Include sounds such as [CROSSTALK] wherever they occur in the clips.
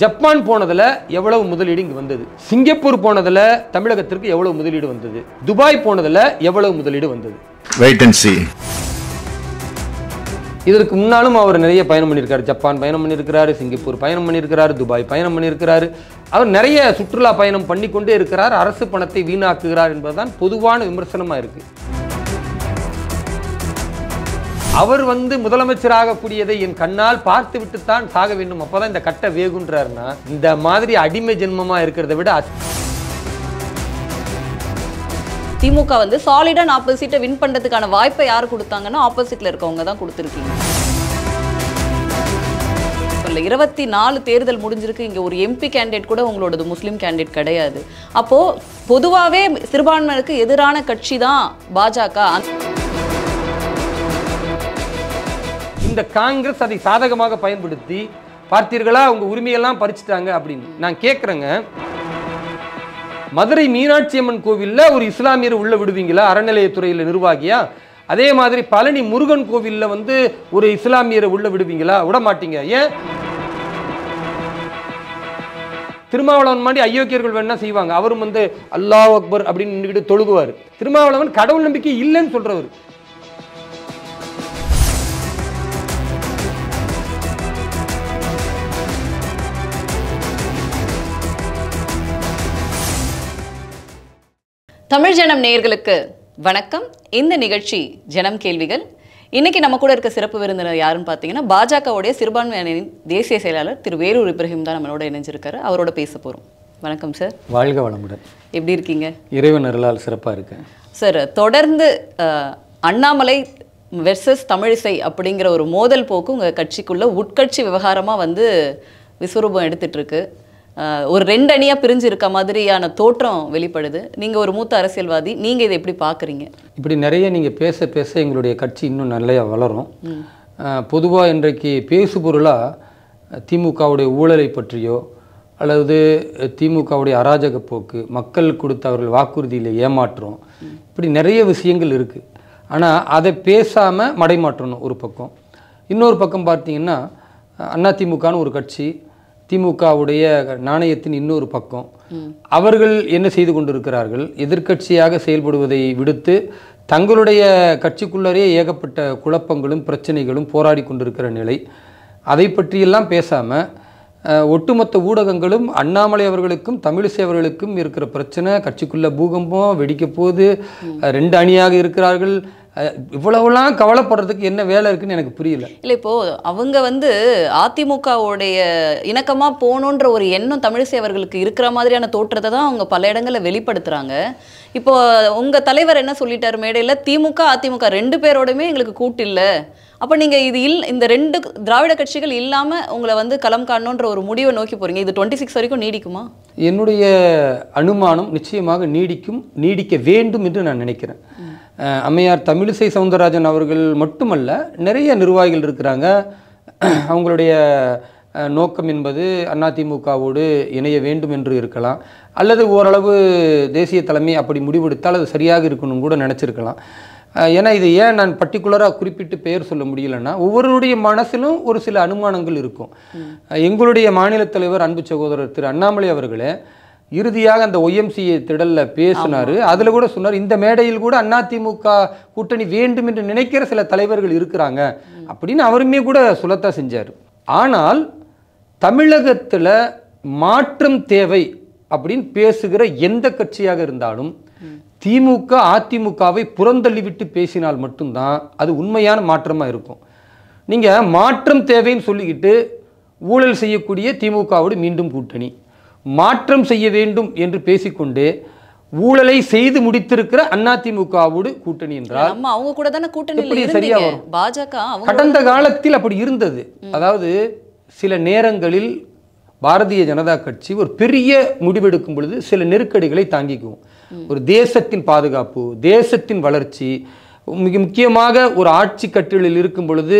Japan போனதில் எவ்வளவு முதலீடு இங்கே வந்தது சிங்கப்பூர் போனதில் தமிழகத்திற்கு எவ்வளவு முதலீடு வந்தது துபாய் போனதில் எவ்வளவு முதலீடு வந்தது இதற்கு முன்னாலும் அவர் நிறைய பயணம் பண்ணியிருக்காரு ஜப்பான் பயணம் பண்ணியிருக்கிறாரு சிங்கப்பூர் பயணம் பண்ணியிருக்கிறாரு துபாய் பயணம் பண்ணியிருக்கிறாரு அவர் நிறைய சுற்றுலா பயணம் பண்ணிக்கொண்டே இருக்கிறார் அரசு பணத்தை வீணாக்குகிறார் என்பதுதான் பொதுவான விமர்சனமாக இருக்குது அவர் வந்து முதலமைச்சர் ஆகக்கூடியதை என் கண்ணால் பார்த்து விட்டுத்தான் சாக வேண்டும் அப்போதான் இந்த கட்ட வேகுன்றாருன்னா இந்த மாதிரி அடிமை ஜென்மமா இருக்கிறத விட திமுக வந்து சாலிடா நாற்பது சீட்டை வின் பண்ணுறதுக்கான வாய்ப்பை யார் கொடுத்தாங்கன்னா ஆப்போசிட்ல இருக்கவங்க தான் கொடுத்துருக்கீங்க இல்லை இருபத்தி நாலு தேர்தல் முடிஞ்சிருக்கு இங்கே ஒரு எம்பி கேண்டிடேட் கூட உங்களோடது முஸ்லீம் கேண்டிடேட் கிடையாது அப்போது பொதுவாகவே சிறுபான்மையினருக்கு எதிரான கட்சி தான் பாஜக இந்த காங்கிரஸ் அதை சாதகமாக பயன்படுத்தி பார்த்தீர்களா அவங்க உரிமையெல்லாம் பறிச்சுட்டாங்க அப்படின்னு நான் கேட்குறேங்க மதுரை மீனாட்சி அம்மன் கோவிலில் ஒரு இஸ்லாமியர் உள்ள விடுவீங்களா அறநிலையத்துறையில் நிர்வாகியா அதே மாதிரி பழனி முருகன் கோவிலில் வந்து ஒரு இஸ்லாமியரை உள்ள விடுவீங்களா விட மாட்டீங்க ஏன் திருமாவளவன் மாதிரி அயோக்கியர்கள் வேணா செய்வாங்க அவரும் வந்து அல்லாஹ் அக்பர் அப்படின்னு நின்றுக்கிட்டு தொழுகுவார் திருமாவளவன் கடவுள் நம்பிக்கை இல்லைன்னு சொல்றவர் தமிழ் ஜனம் நேயர்களுக்கு வணக்கம் இந்த நிகழ்ச்சி ஜனம் கேள்விகள் இன்னைக்கு நம்ம கூட இருக்க சிறப்பு விருந்தினர் யாருன்னு பார்த்தீங்கன்னா பாஜகவுடைய சிறுபான்மையினரின் தேசிய செயலாளர் திரு வேலூர் இப்ராஹிம் தான் நம்மளோட இணைஞ்சிருக்காரு அவரோட பேச போகிறோம் வணக்கம் சார் வாழ்க வளமுடன் எப்படி இருக்கீங்க இறைவன் அருளால் சிறப்பாக இருக்கேன் சார் தொடர்ந்து அண்ணாமலை வெர்சஸ் தமிழிசை அப்படிங்கிற ஒரு மோதல் போக்கு உங்கள் கட்சிக்குள்ளே உட்கட்சி விவகாரமாக வந்து விஸ்வரூபம் எடுத்துகிட்ருக்கு ஒரு ரெண்டு அணியாக பிரிஞ்சு இருக்க மாதிரியான தோற்றம் வெளிப்படுது நீங்கள் ஒரு மூத்த அரசியல்வாதி நீங்கள் இதை எப்படி பார்க்குறீங்க இப்படி நிறைய நீங்கள் பேச பேச எங்களுடைய கட்சி இன்னும் நிறையா வளரும் பொதுவாக இன்றைக்கு பேசுபொருளாக திமுகவுடைய ஊழலை பற்றியோ அல்லது திமுகவுடைய அராஜக போக்கு மக்கள் கொடுத்த அவர்கள் வாக்குறுதியில் ஏமாற்றம் இப்படி நிறைய விஷயங்கள் இருக்குது ஆனால் அதை பேசாமல் மடைமாற்றணும் ஒரு பக்கம் இன்னொரு பக்கம் பார்த்தீங்கன்னா அதிமுகன்னு ஒரு கட்சி திமுகவுடைய நாணயத்தின் இன்னொரு பக்கம் அவர்கள் என்ன செய்து கொண்டிருக்கிறார்கள் எதிர்கட்சியாக செயல்படுவதை விடுத்து தங்களுடைய கட்சிக்குள்ளரே ஏகப்பட்ட குழப்பங்களும் பிரச்சனைகளும் போராடி கொண்டிருக்கிற நிலை அதை பற்றியெல்லாம் பேசாமல் ஒட்டுமொத்த ஊடகங்களும் அண்ணாமலை அவர்களுக்கும் தமிழிசை அவர்களுக்கும் இருக்கிற பிரச்சனை கட்சிக்குள்ளே பூகம்பம் வெடிக்க போது ரெண்டு அணியாக இருக்கிறார்கள் இவ்வளவுலாம் கவலைப்படுறதுக்கு என்ன வேலை இருக்குன்னு எனக்கு புரியல இல்லை இப்போது அவங்க வந்து அதிமுகவுடைய இணக்கமாக போகணுன்ற ஒரு எண்ணம் தமிழிசை அவர்களுக்கு இருக்கிற மாதிரியான தோற்றத்தை தான் அவங்க பல இடங்களில் வெளிப்படுத்துகிறாங்க இப்போ உங்கள் தலைவர் என்ன சொல்லிட்டார் மேடையில் திமுக அதிமுக ரெண்டு பேரோடையுமே எங்களுக்கு கூட்டு இல்லை அப்போ நீங்கள் இது இல் இந்த ரெண்டு திராவிட கட்சிகள் இல்லாமல் உங்களை வந்து களம் காணணுன்ற ஒரு முடிவை நோக்கி போகிறீங்க இது டுவெண்ட்டி சிக்ஸ் வரைக்கும் நீடிக்குமா என்னுடைய அனுமானம் நிச்சயமாக நீடிக்கும் நீடிக்க வேண்டும் என்று நான் நினைக்கிறேன் அம்மையார் தமிழிசை சவுந்தரராஜன் அவர்கள் மட்டுமல்ல நிறைய நிர்வாகிகள் இருக்கிறாங்க [CLEARS THROAT] அவங்களுடைய நோக்கம் என்பது அதிமுகவோடு இணைய வேண்டும் என்று இருக்கலாம் அல்லது ஓரளவு தேசிய தலைமை அப்படி முடிவெடுத்தால் அது சரியாக இருக்கணும் கூட நினச்சிருக்கலாம் ஏன்னா இது ஏன் நான் பர்டிகுலராக குறிப்பிட்டு பெயர் சொல்ல முடியலன்னா ஒவ்வொருடைய மனசிலும் ஒரு சில அனுமானங்கள் இருக்கும் எங்களுடைய மாநில தலைவர் அன்பு சகோதரர் திரு அண்ணாமலை அவர்களே இறுதியாக அந்த ஒய்எம்சிஏ திடலில் பேசினார் அதில் கூட சொன்னார் இந்த மேடையில் கூட அதிமுக கூட்டணி வேண்டும் என்று நினைக்கிற சில தலைவர்கள் இருக்கிறாங்க அப்படின்னு அவருமே கூட சுலத்தா செஞ்சார் ஆனால் தமிழகத்தில் மாற்றம் தேவை அப்படின்னு பேசுகிற எந்த கட்சியாக இருந்தாலும் திமுக அதிமுகவை புறந்தள்ளிவிட்டு பேசினால் மட்டும்தான் அது உண்மையான மாற்றமாக இருக்கும் நீங்கள் மாற்றம் தேவைன்னு சொல்லிக்கிட்டு ஊழல் செய்யக்கூடிய திமுகவோடு மீண்டும் கூட்டணி மாற்றம் செய்ய வேண்டும் என்று பேசிக்கொண்டு ஊழலை செய்து முடித்திருக்கிற அதிமுகவோடு கூட்டணி என்றால் அவங்க கூட தானே கூட்டணி சரியா வரும் பாஜக கடந்த காலத்தில் அப்படி இருந்தது அதாவது சில நேரங்களில் பாரதிய ஜனதா கட்சி ஒரு பெரிய முடிவெடுக்கும் பொழுது சில நெருக்கடிகளை தாங்கிக்குவோம் ஒரு தேசத்தின் பாதுகாப்பு தேசத்தின் வளர்ச்சி மிக முக்கியமாக ஒரு ஆட்சி கட்டிலில் இருக்கும் பொழுது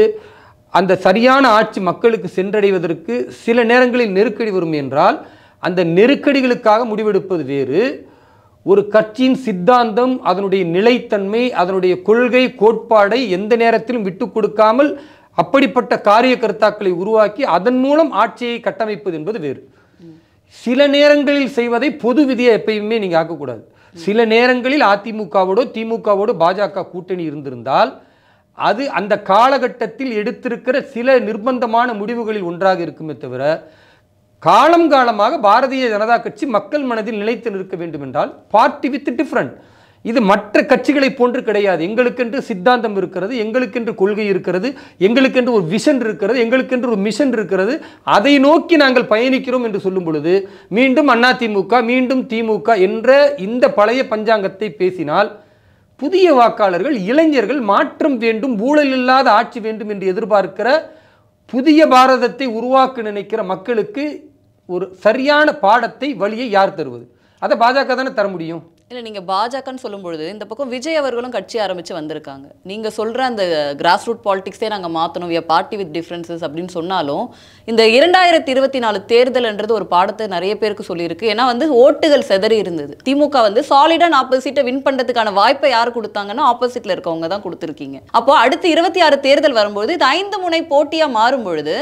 அந்த சரியான ஆட்சி மக்களுக்கு சென்றடைவதற்கு சில நேரங்களில் நெருக்கடி வரும் என்றால் அந்த நெருக்கடிகளுக்காக முடிவெடுப்பது வேறு ஒரு கட்சியின் சித்தாந்தம் அதனுடைய நிலைத்தன்மை அதனுடைய கொள்கை கோட்பாடை எந்த நேரத்திலும் விட்டு கொடுக்காமல் அப்படிப்பட்ட காரிய கருத்தாக்களை உருவாக்கி அதன் மூலம் ஆட்சியை கட்டமைப்பது என்பது வேறு சில நேரங்களில் செய்வதை பொது விதியை எப்பயுமே நீங்கள் ஆக்கக்கூடாது சில நேரங்களில் அதிமுகவோடோ திமுகவோடு பாஜக கூட்டணி இருந்திருந்தால் அது அந்த காலகட்டத்தில் எடுத்திருக்கிற சில நிர்பந்தமான முடிவுகளில் ஒன்றாக இருக்குமே தவிர காலம் காலமாக பாரதிய ஜனதா கட்சி மக்கள் மனதில் நிலைத்து நிற்க வேண்டும் என்றால் பார்ட்டி வித் டிஃப்ரெண்ட் இது மற்ற கட்சிகளை போன்று கிடையாது எங்களுக்கென்று சித்தாந்தம் இருக்கிறது எங்களுக்கென்று கொள்கை இருக்கிறது எங்களுக்கென்று ஒரு விஷன் இருக்கிறது எங்களுக்கென்று ஒரு மிஷன் இருக்கிறது அதை நோக்கி நாங்கள் பயணிக்கிறோம் என்று சொல்லும் பொழுது மீண்டும் அண்ணா திமுக மீண்டும் திமுக என்ற இந்த பழைய பஞ்சாங்கத்தை பேசினால் புதிய வாக்காளர்கள் இளைஞர்கள் மாற்றம் வேண்டும் ஊழல் இல்லாத ஆட்சி வேண்டும் என்று எதிர்பார்க்கிற புதிய பாரதத்தை உருவாக்க நினைக்கிற மக்களுக்கு ஒரு சரியான பாடத்தை வழியை யார் தருவது அதை பாஜக தானே தர முடியும் இல்லை நீங்கள் பாஜகன்னு சொல்லும்பொழுது இந்த பக்கம் விஜய் அவர்களும் கட்சி ஆரம்பித்து வந்திருக்காங்க நீங்கள் சொல்கிற அந்த கிராஸ் ரூட் பாலிடிக்ஸே நாங்கள் மாற்றணும் விய பார்ட்டி வித் டிஃப்ரென்சஸ் அப்படின்னு சொன்னாலும் இந்த இரண்டாயிரத்தி இருபத்தி நாலு தேர்தல்ன்றது ஒரு பாடத்தை நிறைய பேருக்கு சொல்லியிருக்கு ஏன்னா வந்து ஓட்டுகள் செதறி இருந்தது திமுக வந்து சாலிடாக நாற்பது சீட்டை வின் பண்ணுறதுக்கான வாய்ப்பை யார் கொடுத்தாங்கன்னா ஆப்போசிட்டில் இருக்கவங்க தான் கொடுத்துருக்கீங்க அப்போ அடுத்து இருபத்தி ஆறு தேர்தல் வரும்பொழுது இது ஐந்து முனை போட்டியாக மாறும்பொழுது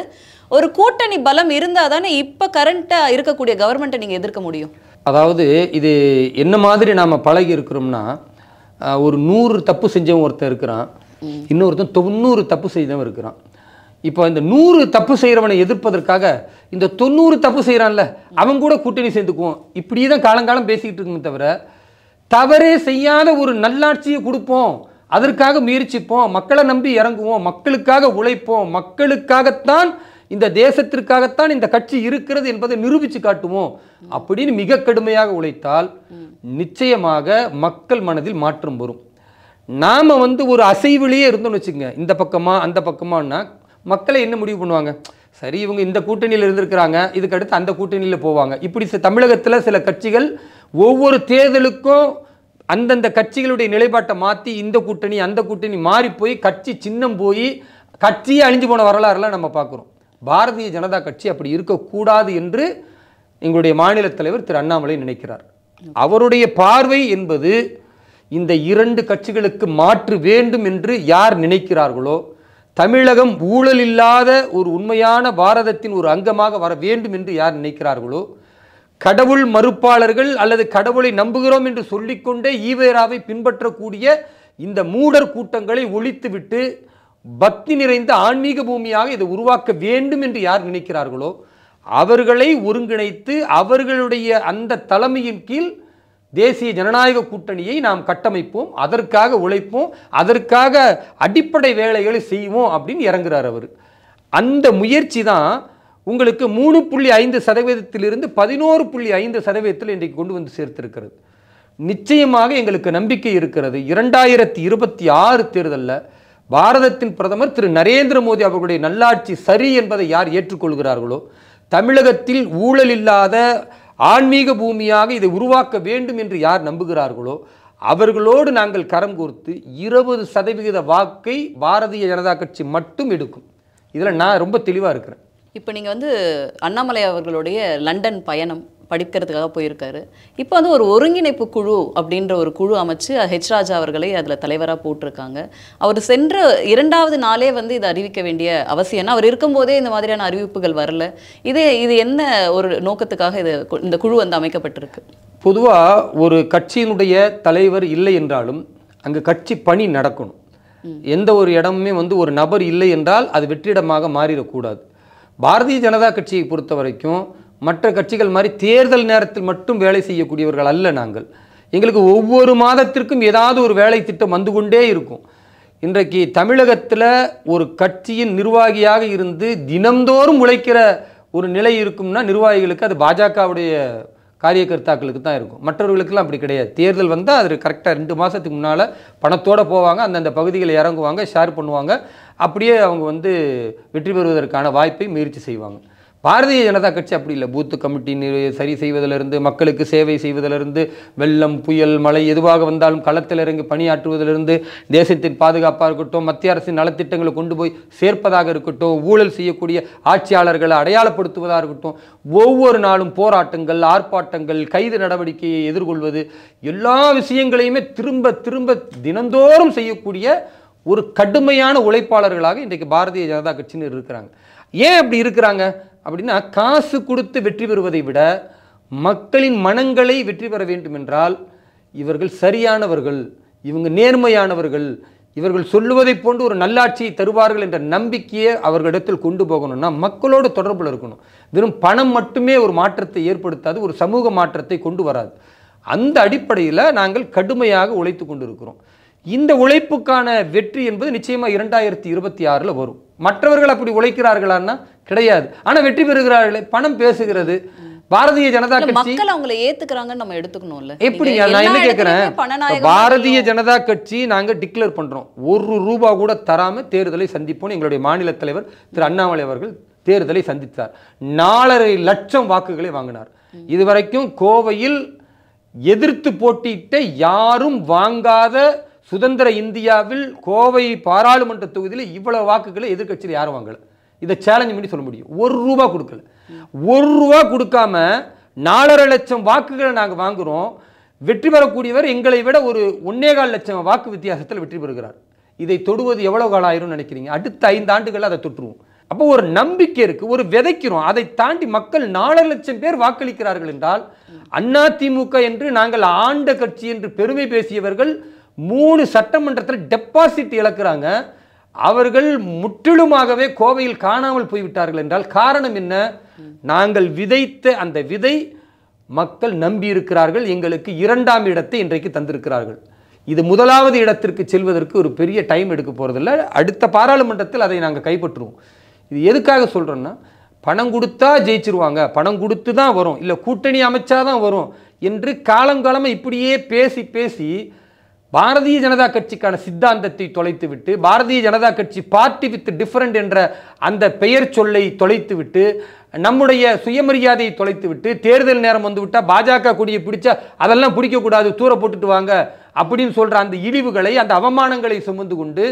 ஒரு கூட்டணி பலம் இருந்தால் தானே இப்போ கரண்ட்டாக இருக்கக்கூடிய கவர்மெண்ட்டை நீங்கள் எதிர்க்க முடியும் அதாவது இது என்ன மாதிரி நாம் பழகி இருக்கிறோம்னா ஒரு நூறு தப்பு செஞ்சவன் ஒருத்தர் இருக்கிறான் இன்னொருத்தன் தொண்ணூறு தப்பு செய்தவன் இருக்கிறான் இப்போ இந்த நூறு தப்பு செய்கிறவனை எதிர்ப்பதற்காக இந்த தொண்ணூறு தப்பு செய்கிறான்ல அவன் கூட கூட்டணி சேர்ந்துக்குவோம் இப்படி தான் காலங்காலம் பேசிக்கிட்டு இருக்குமே தவிர தவறே செய்யாத ஒரு நல்லாட்சியை கொடுப்போம் அதற்காக முயற்சிப்போம் மக்களை நம்பி இறங்குவோம் மக்களுக்காக உழைப்போம் மக்களுக்காகத்தான் இந்த தேசத்திற்காகத்தான் இந்த கட்சி இருக்கிறது என்பதை நிரூபித்து காட்டுவோம் அப்படின்னு மிக கடுமையாக உழைத்தால் நிச்சயமாக மக்கள் மனதில் மாற்றம் வரும் நாம் வந்து ஒரு அசைவிலேயே இருந்தோம்னு வச்சுக்கோங்க இந்த பக்கமாக அந்த பக்கமானா மக்களை என்ன முடிவு பண்ணுவாங்க சரி இவங்க இந்த கூட்டணியில் இருந்திருக்கிறாங்க இதுக்கு அடுத்து அந்த கூட்டணியில் போவாங்க இப்படி தமிழகத்தில் சில கட்சிகள் ஒவ்வொரு தேர்தலுக்கும் அந்தந்த கட்சிகளுடைய நிலைப்பாட்டை மாற்றி இந்த கூட்டணி அந்த கூட்டணி மாறி போய் கட்சி சின்னம் போய் கட்சியே அழிஞ்சு போன வரலாறுலாம் நம்ம பார்க்குறோம் பாரதிய ஜனதா கட்சி அப்படி இருக்கக்கூடாது என்று எங்களுடைய மாநில தலைவர் திரு அண்ணாமலை நினைக்கிறார் அவருடைய பார்வை என்பது இந்த இரண்டு கட்சிகளுக்கு மாற்று வேண்டும் என்று யார் நினைக்கிறார்களோ தமிழகம் ஊழல் இல்லாத ஒரு உண்மையான பாரதத்தின் ஒரு அங்கமாக வர வேண்டும் என்று யார் நினைக்கிறார்களோ கடவுள் மறுப்பாளர்கள் அல்லது கடவுளை நம்புகிறோம் என்று சொல்லிக்கொண்டே ஈவேராவை பின்பற்றக்கூடிய இந்த மூடர் கூட்டங்களை ஒழித்துவிட்டு பக்தி நிறைந்த ஆன்மீக பூமியாக இதை உருவாக்க வேண்டும் என்று யார் நினைக்கிறார்களோ அவர்களை ஒருங்கிணைத்து அவர்களுடைய அந்த தலைமையின் கீழ் தேசிய ஜனநாயக கூட்டணியை நாம் கட்டமைப்போம் அதற்காக உழைப்போம் அதற்காக அடிப்படை வேலைகளை செய்வோம் அப்படின்னு இறங்குறார் அவர் அந்த முயற்சி தான் உங்களுக்கு மூணு புள்ளி ஐந்து சதவீதத்திலிருந்து பதினோரு புள்ளி ஐந்து சதவீதத்தில் இன்றைக்கு கொண்டு வந்து சேர்த்திருக்கிறது நிச்சயமாக எங்களுக்கு நம்பிக்கை இருக்கிறது இரண்டாயிரத்தி இருபத்தி ஆறு தேர்தலில் பாரதத்தின் பிரதமர் திரு நரேந்திர மோடி அவர்களுடைய நல்லாட்சி சரி என்பதை யார் ஏற்றுக்கொள்கிறார்களோ தமிழகத்தில் ஊழல் இல்லாத ஆன்மீக பூமியாக இதை உருவாக்க வேண்டும் என்று யார் நம்புகிறார்களோ அவர்களோடு நாங்கள் கரம் கோர்த்து இருபது சதவிகித வாக்கை பாரதிய ஜனதா கட்சி மட்டும் எடுக்கும் இதில் நான் ரொம்ப தெளிவாக இருக்கிறேன் இப்போ நீங்கள் வந்து அண்ணாமலை அவர்களுடைய லண்டன் பயணம் படிக்கிறதுக்காக போயிருக்காரு இப்போ வந்து ஒரு ஒருங்கிணைப்பு குழு அப்படின்ற ஒரு குழு அமைச்சு ஹெச் ராஜா அவர்களை அதில் தலைவராக போட்டிருக்காங்க அவர் சென்ற இரண்டாவது நாளே வந்து இதை அறிவிக்க வேண்டிய அவசியம் அவர் இருக்கும்போதே இந்த மாதிரியான அறிவிப்புகள் வரல இது இது என்ன ஒரு நோக்கத்துக்காக இது இந்த குழு வந்து அமைக்கப்பட்டிருக்கு பொதுவாக ஒரு கட்சியினுடைய தலைவர் இல்லை என்றாலும் அங்கே கட்சி பணி நடக்கணும் எந்த ஒரு இடமுமே வந்து ஒரு நபர் இல்லை என்றால் அது வெற்றிடமாக மாறிடக்கூடாது பாரதிய ஜனதா கட்சியை பொறுத்த வரைக்கும் மற்ற கட்சிகள் மாதிரி தேர்தல் நேரத்தில் மட்டும் வேலை செய்யக்கூடியவர்கள் அல்ல நாங்கள் எங்களுக்கு ஒவ்வொரு மாதத்திற்கும் ஏதாவது ஒரு வேலை திட்டம் வந்து கொண்டே இருக்கும் இன்றைக்கு தமிழகத்தில் ஒரு கட்சியின் நிர்வாகியாக இருந்து தினம்தோறும் உழைக்கிற ஒரு நிலை இருக்கும்னா நிர்வாகிகளுக்கு அது பாஜகவுடைய காரியகர்த்தாக்களுக்கு தான் இருக்கும் மற்றவர்களுக்கெல்லாம் அப்படி கிடையாது தேர்தல் வந்தால் அது கரெக்டாக ரெண்டு மாதத்துக்கு முன்னால் பணத்தோடு போவாங்க அந்தந்த பகுதிகளை இறங்குவாங்க ஷேர் பண்ணுவாங்க அப்படியே அவங்க வந்து வெற்றி பெறுவதற்கான வாய்ப்பை முயற்சி செய்வாங்க பாரதிய ஜனதா கட்சி அப்படி இல்லை பூத்து கமிட்டி சரி செய்வதிலிருந்து மக்களுக்கு சேவை செய்வதிலிருந்து வெள்ளம் புயல் மழை எதுவாக வந்தாலும் களத்தில் இறங்கி பணியாற்றுவதிலிருந்து தேசத்தின் பாதுகாப்பாக இருக்கட்டும் மத்திய அரசின் நலத்திட்டங்களை கொண்டு போய் சேர்ப்பதாக இருக்கட்டும் ஊழல் செய்யக்கூடிய ஆட்சியாளர்களை அடையாளப்படுத்துவதாக இருக்கட்டும் ஒவ்வொரு நாளும் போராட்டங்கள் ஆர்ப்பாட்டங்கள் கைது நடவடிக்கையை எதிர்கொள்வது எல்லா விஷயங்களையுமே திரும்ப திரும்ப தினந்தோறும் செய்யக்கூடிய ஒரு கடுமையான உழைப்பாளர்களாக இன்றைக்கு பாரதிய ஜனதா கட்சியினர் இருக்கிறாங்க ஏன் அப்படி இருக்கிறாங்க அப்படின்னா காசு கொடுத்து வெற்றி பெறுவதை விட மக்களின் மனங்களை வெற்றி பெற வேண்டும் என்றால் இவர்கள் சரியானவர்கள் இவங்க நேர்மையானவர்கள் இவர்கள் சொல்லுவதை போன்று ஒரு நல்லாட்சியை தருவார்கள் என்ற நம்பிக்கையை அவர்களிடத்தில் கொண்டு போகணும்னா மக்களோடு தொடர்பில் இருக்கணும் வெறும் பணம் மட்டுமே ஒரு மாற்றத்தை ஏற்படுத்தாது ஒரு சமூக மாற்றத்தை கொண்டு வராது அந்த அடிப்படையில் நாங்கள் கடுமையாக உழைத்து கொண்டு இருக்கிறோம் இந்த உழைப்புக்கான வெற்றி என்பது நிச்சயமாக இரண்டாயிரத்தி இருபத்தி ஆறில் வரும் மற்றவர்கள் அப்படி உழைக்கிறார்களான்னா கிடையாது ஆனால் வெற்றி பெறுகிறார்களே பணம் பேசுகிறது பாரதிய ஜனதா கட்சி அவங்கள ஏத்துக்கிறாங்கன்னு நம்ம எடுத்துக்கணும்ல எப்படி நான் என்ன கேட்கறேன் பாரதிய ஜனதா கட்சி நாங்க டிக்ளேர் பண்றோம் ஒரு ரூபா கூட தராம தேர்தலை சந்திப்போம் எங்களுடைய மாநில தலைவர் திரு அண்ணாமலை அவர்கள் தேர்தலை சந்தித்தார் நாலரை லட்சம் வாக்குகளை வாங்கினார் இதுவரைக்கும் கோவையில் எதிர்த்து போட்டியிட்ட யாரும் வாங்காத சுதந்திர இந்தியாவில் கோவை பாராளுமன்ற தொகுதியில் இவ்வளவு வாக்குகளை எதிர்கட்சியில் யாரும் வாங்கலை இதை சேலஞ்ச் பண்ணி சொல்ல முடியும் ஒரு ரூபா கொடுக்கல ஒரு ரூபா கொடுக்காம நாலரை லட்சம் வாக்குகளை நாங்கள் வாங்குகிறோம் வெற்றி பெறக்கூடியவர் எங்களை விட ஒரு ஒன்னே கால் லட்சம் வாக்கு வித்தியாசத்தில் வெற்றி பெறுகிறார் இதை தொடுவது எவ்வளோ காலம் ஆயிரும்னு நினைக்கிறீங்க அடுத்த ஐந்து ஆண்டுகள் அதை தொற்றுவோம் அப்போ ஒரு நம்பிக்கை இருக்குது ஒரு விதைக்கிறோம் அதை தாண்டி மக்கள் நாலரை லட்சம் பேர் வாக்களிக்கிறார்கள் என்றால் அண்ணா திமுக என்று நாங்கள் ஆண்ட கட்சி என்று பெருமை பேசியவர்கள் மூணு சட்டமன்றத்தில் டெபாசிட் இழக்கிறாங்க அவர்கள் முற்றிலுமாகவே கோவையில் காணாமல் போய்விட்டார்கள் என்றால் காரணம் என்ன நாங்கள் விதைத்த அந்த விதை மக்கள் நம்பியிருக்கிறார்கள் எங்களுக்கு இரண்டாம் இடத்தை இன்றைக்கு தந்திருக்கிறார்கள் இது முதலாவது இடத்திற்கு செல்வதற்கு ஒரு பெரிய டைம் எடுக்க போகிறதில்ல அடுத்த பாராளுமன்றத்தில் அதை நாங்கள் கைப்பற்றுவோம் இது எதுக்காக சொல்கிறோன்னா பணம் கொடுத்தா ஜெயிச்சிருவாங்க பணம் கொடுத்து தான் வரும் இல்லை கூட்டணி அமைச்சா தான் வரும் என்று காலங்காலமாக இப்படியே பேசி பேசி பாரதிய ஜனதா கட்சிக்கான சித்தாந்தத்தை தொலைத்துவிட்டு பாரதிய ஜனதா கட்சி பார்ட்டி வித் டிஃப்ரெண்ட் என்ற அந்த பெயர் சொல்லை தொலைத்துவிட்டு நம்முடைய சுயமரியாதையை தொலைத்துவிட்டு தேர்தல் நேரம் வந்துவிட்டால் பாஜக கொடியை பிடிச்சா அதெல்லாம் பிடிக்கக்கூடாது தூர போட்டுட்டு வாங்க அப்படின்னு சொல்கிற அந்த இழிவுகளை அந்த அவமானங்களை சுமந்து கொண்டு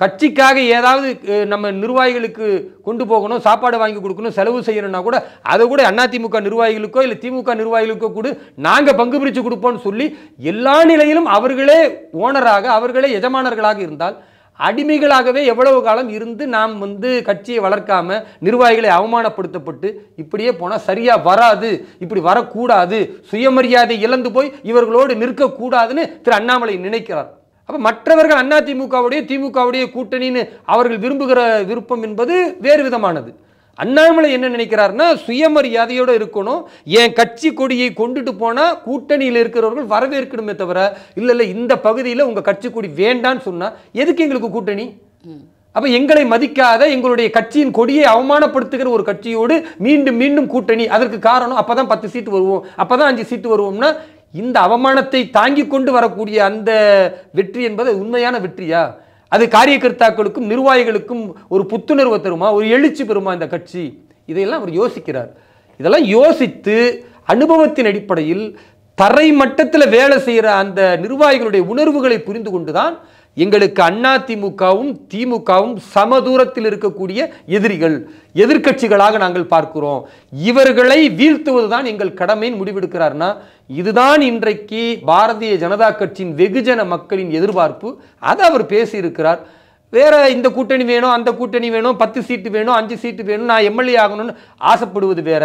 கட்சிக்காக ஏதாவது நம்ம நிர்வாகிகளுக்கு கொண்டு போகணும் சாப்பாடு வாங்கி கொடுக்கணும் செலவு செய்யணும்னா கூட அதை கூட அதிமுக நிர்வாகிகளுக்கோ இல்லை திமுக நிர்வாகிகளுக்கோ கூட நாங்கள் பங்கு பிரித்து கொடுப்போம்னு சொல்லி எல்லா நிலையிலும் அவர்களே ஓனராக அவர்களே எஜமானர்களாக இருந்தால் அடிமைகளாகவே எவ்வளவு காலம் இருந்து நாம் வந்து கட்சியை வளர்க்காம நிர்வாகிகளை அவமானப்படுத்தப்பட்டு இப்படியே போனால் சரியாக வராது இப்படி வரக்கூடாது சுயமரியாதை இழந்து போய் இவர்களோடு நிற்கக்கூடாதுன்னு திரு அண்ணாமலை நினைக்கிறார் அப்போ மற்றவர்கள் அதிமுகவுடைய திமுகவுடைய கூட்டணின்னு அவர்கள் விரும்புகிற விருப்பம் என்பது வேறு விதமானது அண்ணாமலை என்ன நினைக்கிறாருன்னா சுயமரியாதையோடு இருக்கணும் என் கட்சி கொடியை கொண்டுட்டு போனால் கூட்டணியில் இருக்கிறவர்கள் வரவேற்கணுமே தவிர இல்லை இல்லை இந்த பகுதியில் உங்கள் கட்சி கொடி வேண்டான்னு சொன்னால் எதுக்கு எங்களுக்கு கூட்டணி அப்போ எங்களை மதிக்காத எங்களுடைய கட்சியின் கொடியை அவமானப்படுத்துகிற ஒரு கட்சியோடு மீண்டும் மீண்டும் கூட்டணி அதற்கு காரணம் அப்போ தான் பத்து சீட்டு வருவோம் அப்போ தான் அஞ்சு சீட்டு வருவோம்னா இந்த அவமானத்தை தாங்கி கொண்டு வரக்கூடிய அந்த வெற்றி என்பது உண்மையான வெற்றியா அது காரியகர்த்தாக்களுக்கும் நிர்வாகிகளுக்கும் ஒரு புத்துணர்வு தருமா ஒரு எழுச்சி பெறுமா இந்த கட்சி இதையெல்லாம் அவர் யோசிக்கிறார் இதெல்லாம் யோசித்து அனுபவத்தின் அடிப்படையில் தரை மட்டத்தில் வேலை செய்கிற அந்த நிர்வாகிகளுடைய உணர்வுகளை புரிந்து கொண்டு தான் எங்களுக்கு அண்ணா திமுகவும் திமுகவும் சம தூரத்தில் இருக்கக்கூடிய எதிரிகள் எதிர்கட்சிகளாக நாங்கள் பார்க்கிறோம் இவர்களை வீழ்த்துவதுதான் எங்கள் கடமைன்னு முடிவெடுக்கிறார்னா இதுதான் இன்றைக்கு பாரதிய ஜனதா கட்சியின் வெகுஜன மக்களின் எதிர்பார்ப்பு அதை அவர் பேசியிருக்கிறார் வேற இந்த கூட்டணி வேணும் அந்த கூட்டணி வேணும் பத்து சீட்டு வேணும் அஞ்சு சீட்டு வேணும் நான் எம்எல்ஏ ஆகணும்னு ஆசைப்படுவது வேற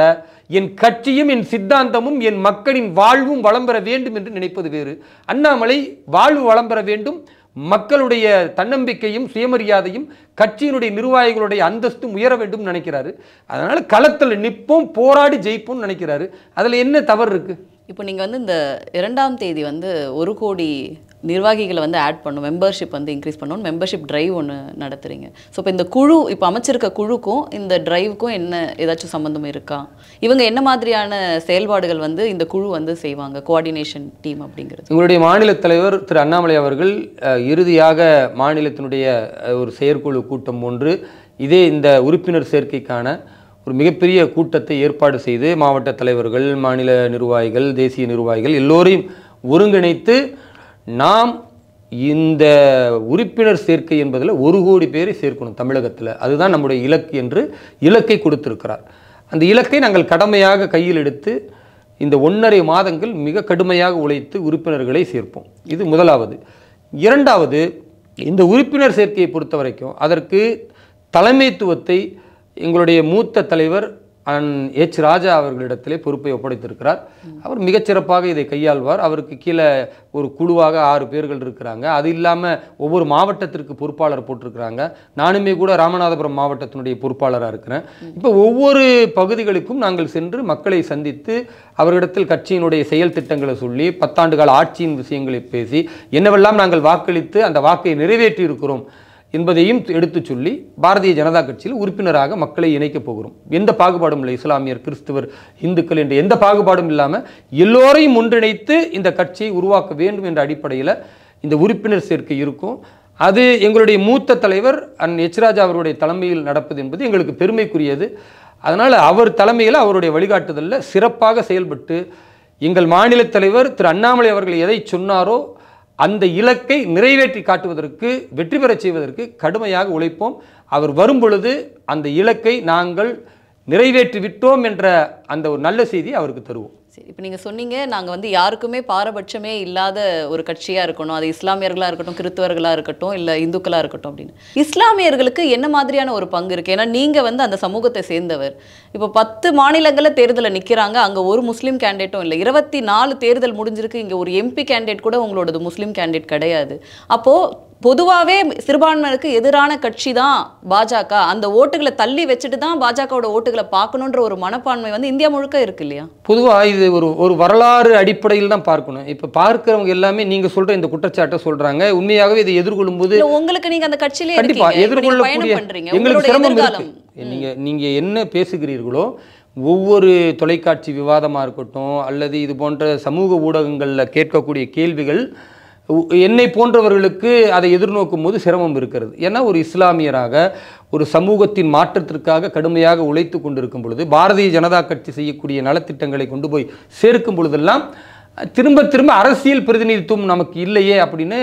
என் கட்சியும் என் சித்தாந்தமும் என் மக்களின் வாழ்வும் வளம்பெற வேண்டும் என்று நினைப்பது வேறு அண்ணாமலை வாழ்வு வளம்பெற வேண்டும் மக்களுடைய தன்னம்பிக்கையும் சுயமரியாதையும் கட்சியினுடைய நிர்வாகிகளுடைய அந்தஸ்தும் உயர வேண்டும் நினைக்கிறாரு அதனால் களத்தில் நிற்போம் போராடி ஜெயிப்போம் நினைக்கிறாரு அதில் என்ன தவறு இருக்குது இப்போ நீங்கள் வந்து இந்த இரண்டாம் தேதி வந்து ஒரு கோடி நிர்வாகிகளை வந்து ஆட் பண்ணும் மெம்பர்ஷிப் வந்து இன்க்ரீஸ் பண்ணணும் மெம்பர்ஷிப் ட்ரைவ் ஒன்று நடத்துகிறீங்க ஸோ இப்போ இந்த குழு இப்போ அமைச்சிருக்க குழுக்கும் இந்த ட்ரைவுக்கும் என்ன ஏதாச்சும் சம்மந்தம் இருக்கா இவங்க என்ன மாதிரியான செயல்பாடுகள் வந்து இந்த குழு வந்து செய்வாங்க கோஆர்டினேஷன் டீம் அப்படிங்கிறது உங்களுடைய மாநில தலைவர் திரு அண்ணாமலை அவர்கள் இறுதியாக மாநிலத்தினுடைய ஒரு செயற்குழு கூட்டம் ஒன்று இதே இந்த உறுப்பினர் சேர்க்கைக்கான ஒரு மிகப்பெரிய கூட்டத்தை ஏற்பாடு செய்து மாவட்ட தலைவர்கள் மாநில நிர்வாகிகள் தேசிய நிர்வாகிகள் எல்லோரையும் ஒருங்கிணைத்து நாம் இந்த உறுப்பினர் சேர்க்கை என்பதில் ஒரு கோடி பேரை சேர்க்கணும் தமிழகத்தில் அதுதான் நம்முடைய இலக்கு என்று இலக்கை கொடுத்திருக்கிறார் அந்த இலக்கை நாங்கள் கடமையாக கையில் எடுத்து இந்த ஒன்றரை மாதங்கள் மிக கடுமையாக உழைத்து உறுப்பினர்களை சேர்ப்போம் இது முதலாவது இரண்டாவது இந்த உறுப்பினர் சேர்க்கையை பொறுத்த வரைக்கும் அதற்கு தலைமைத்துவத்தை எங்களுடைய மூத்த தலைவர் அன் எச் ராஜா அவர்களிடத்திலே பொறுப்பை ஒப்படைத்திருக்கிறார் அவர் மிகச்சிறப்பாக இதை கையாள்வார் அவருக்கு கீழே ஒரு குழுவாக ஆறு பேர்கள் இருக்கிறாங்க அது இல்லாமல் ஒவ்வொரு மாவட்டத்திற்கு பொறுப்பாளர் போட்டிருக்கிறாங்க நானுமே கூட ராமநாதபுரம் மாவட்டத்தினுடைய பொறுப்பாளராக இருக்கிறேன் இப்போ ஒவ்வொரு பகுதிகளுக்கும் நாங்கள் சென்று மக்களை சந்தித்து அவர்களிடத்தில் கட்சியினுடைய செயல் திட்டங்களை சொல்லி பத்தாண்டு கால ஆட்சியின் விஷயங்களை பேசி என்னவெல்லாம் நாங்கள் வாக்களித்து அந்த வாக்கை நிறைவேற்றி இருக்கிறோம் என்பதையும் எடுத்துச் சொல்லி பாரதிய ஜனதா கட்சியில் உறுப்பினராக மக்களை இணைக்கப் போகிறோம் எந்த பாகுபாடும் இல்லை இஸ்லாமியர் கிறிஸ்துவர் இந்துக்கள் என்ற எந்த பாகுபாடும் இல்லாமல் எல்லோரையும் ஒன்றிணைத்து இந்த கட்சியை உருவாக்க வேண்டும் என்ற அடிப்படையில் இந்த உறுப்பினர் சேர்க்கை இருக்கும் அது எங்களுடைய மூத்த தலைவர் அன் ராஜா அவருடைய தலைமையில் நடப்பது என்பது எங்களுக்கு பெருமைக்குரியது அதனால் அவர் தலைமையில் அவருடைய வழிகாட்டுதலில் சிறப்பாக செயல்பட்டு எங்கள் மாநில தலைவர் திரு அண்ணாமலை அவர்கள் எதை சொன்னாரோ அந்த இலக்கை நிறைவேற்றி காட்டுவதற்கு வெற்றி பெறச் செய்வதற்கு கடுமையாக உழைப்போம் அவர் வரும்பொழுது அந்த இலக்கை நாங்கள் நிறைவேற்றி விட்டோம் என்ற அந்த ஒரு நல்ல செய்தி அவருக்கு தருவோம் சரி இப்போ நீங்கள் சொன்னீங்க நாங்கள் வந்து யாருக்குமே பாரபட்சமே இல்லாத ஒரு கட்சியாக இருக்கணும் அது இஸ்லாமியர்களாக இருக்கட்டும் கிறிஸ்துவர்களாக இருக்கட்டும் இல்லை இந்துக்களாக இருக்கட்டும் அப்படின்னு இஸ்லாமியர்களுக்கு என்ன மாதிரியான ஒரு பங்கு இருக்குது ஏன்னா நீங்கள் வந்து அந்த சமூகத்தை சேர்ந்தவர் இப்போ பத்து மாநிலங்களில் தேர்தலில் நிற்கிறாங்க அங்கே ஒரு முஸ்லீம் கேண்டிடேட்டும் இல்லை இருபத்தி நாலு தேர்தல் முடிஞ்சிருக்கு இங்கே ஒரு எம்பி கேண்டிடேட் கூட உங்களோடது முஸ்லீம் கேண்டிடேட் கிடையாது அப்போது பொதுவாகவே சிறுபான்மையினருக்கு எதிரான கட்சி தான் பாஜக அந்த ஓட்டுகளை தள்ளி வச்சுட்டு தான் பாஜகவோட ஓட்டுகளை பார்க்கணுன்ற ஒரு மனப்பான்மை வந்து இந்தியா முழுக்க இருக்கு இல்லையா பொதுவாக இது ஒரு ஒரு வரலாறு அடிப்படையில் தான் பார்க்கணும் இப்போ பார்க்கிறவங்க எல்லாமே நீங்கள் சொல்கிற இந்த குற்றச்சாட்டை சொல்கிறாங்க உண்மையாகவே இதை எதிர்கொள்ளும் போது உங்களுக்கு நீங்கள் அந்த கட்சியிலே கண்டிப்பாக எதிர்கொள்ளக்கூடிய எங்களுக்கு சிரமம் நீங்கள் நீங்கள் என்ன பேசுகிறீர்களோ ஒவ்வொரு தொலைக்காட்சி விவாதமாக இருக்கட்டும் அல்லது இது போன்ற சமூக ஊடகங்களில் கேட்கக்கூடிய கேள்விகள் என்னை போன்றவர்களுக்கு அதை எதிர்நோக்கும் போது சிரமம் இருக்கிறது ஏன்னா ஒரு இஸ்லாமியராக ஒரு சமூகத்தின் மாற்றத்திற்காக கடுமையாக உழைத்து கொண்டிருக்கும் பொழுது பாரதிய ஜனதா கட்சி செய்யக்கூடிய நலத்திட்டங்களை கொண்டு போய் சேர்க்கும் பொழுதெல்லாம் திரும்ப திரும்ப அரசியல் பிரதிநிதித்துவம் நமக்கு இல்லையே அப்படின்னு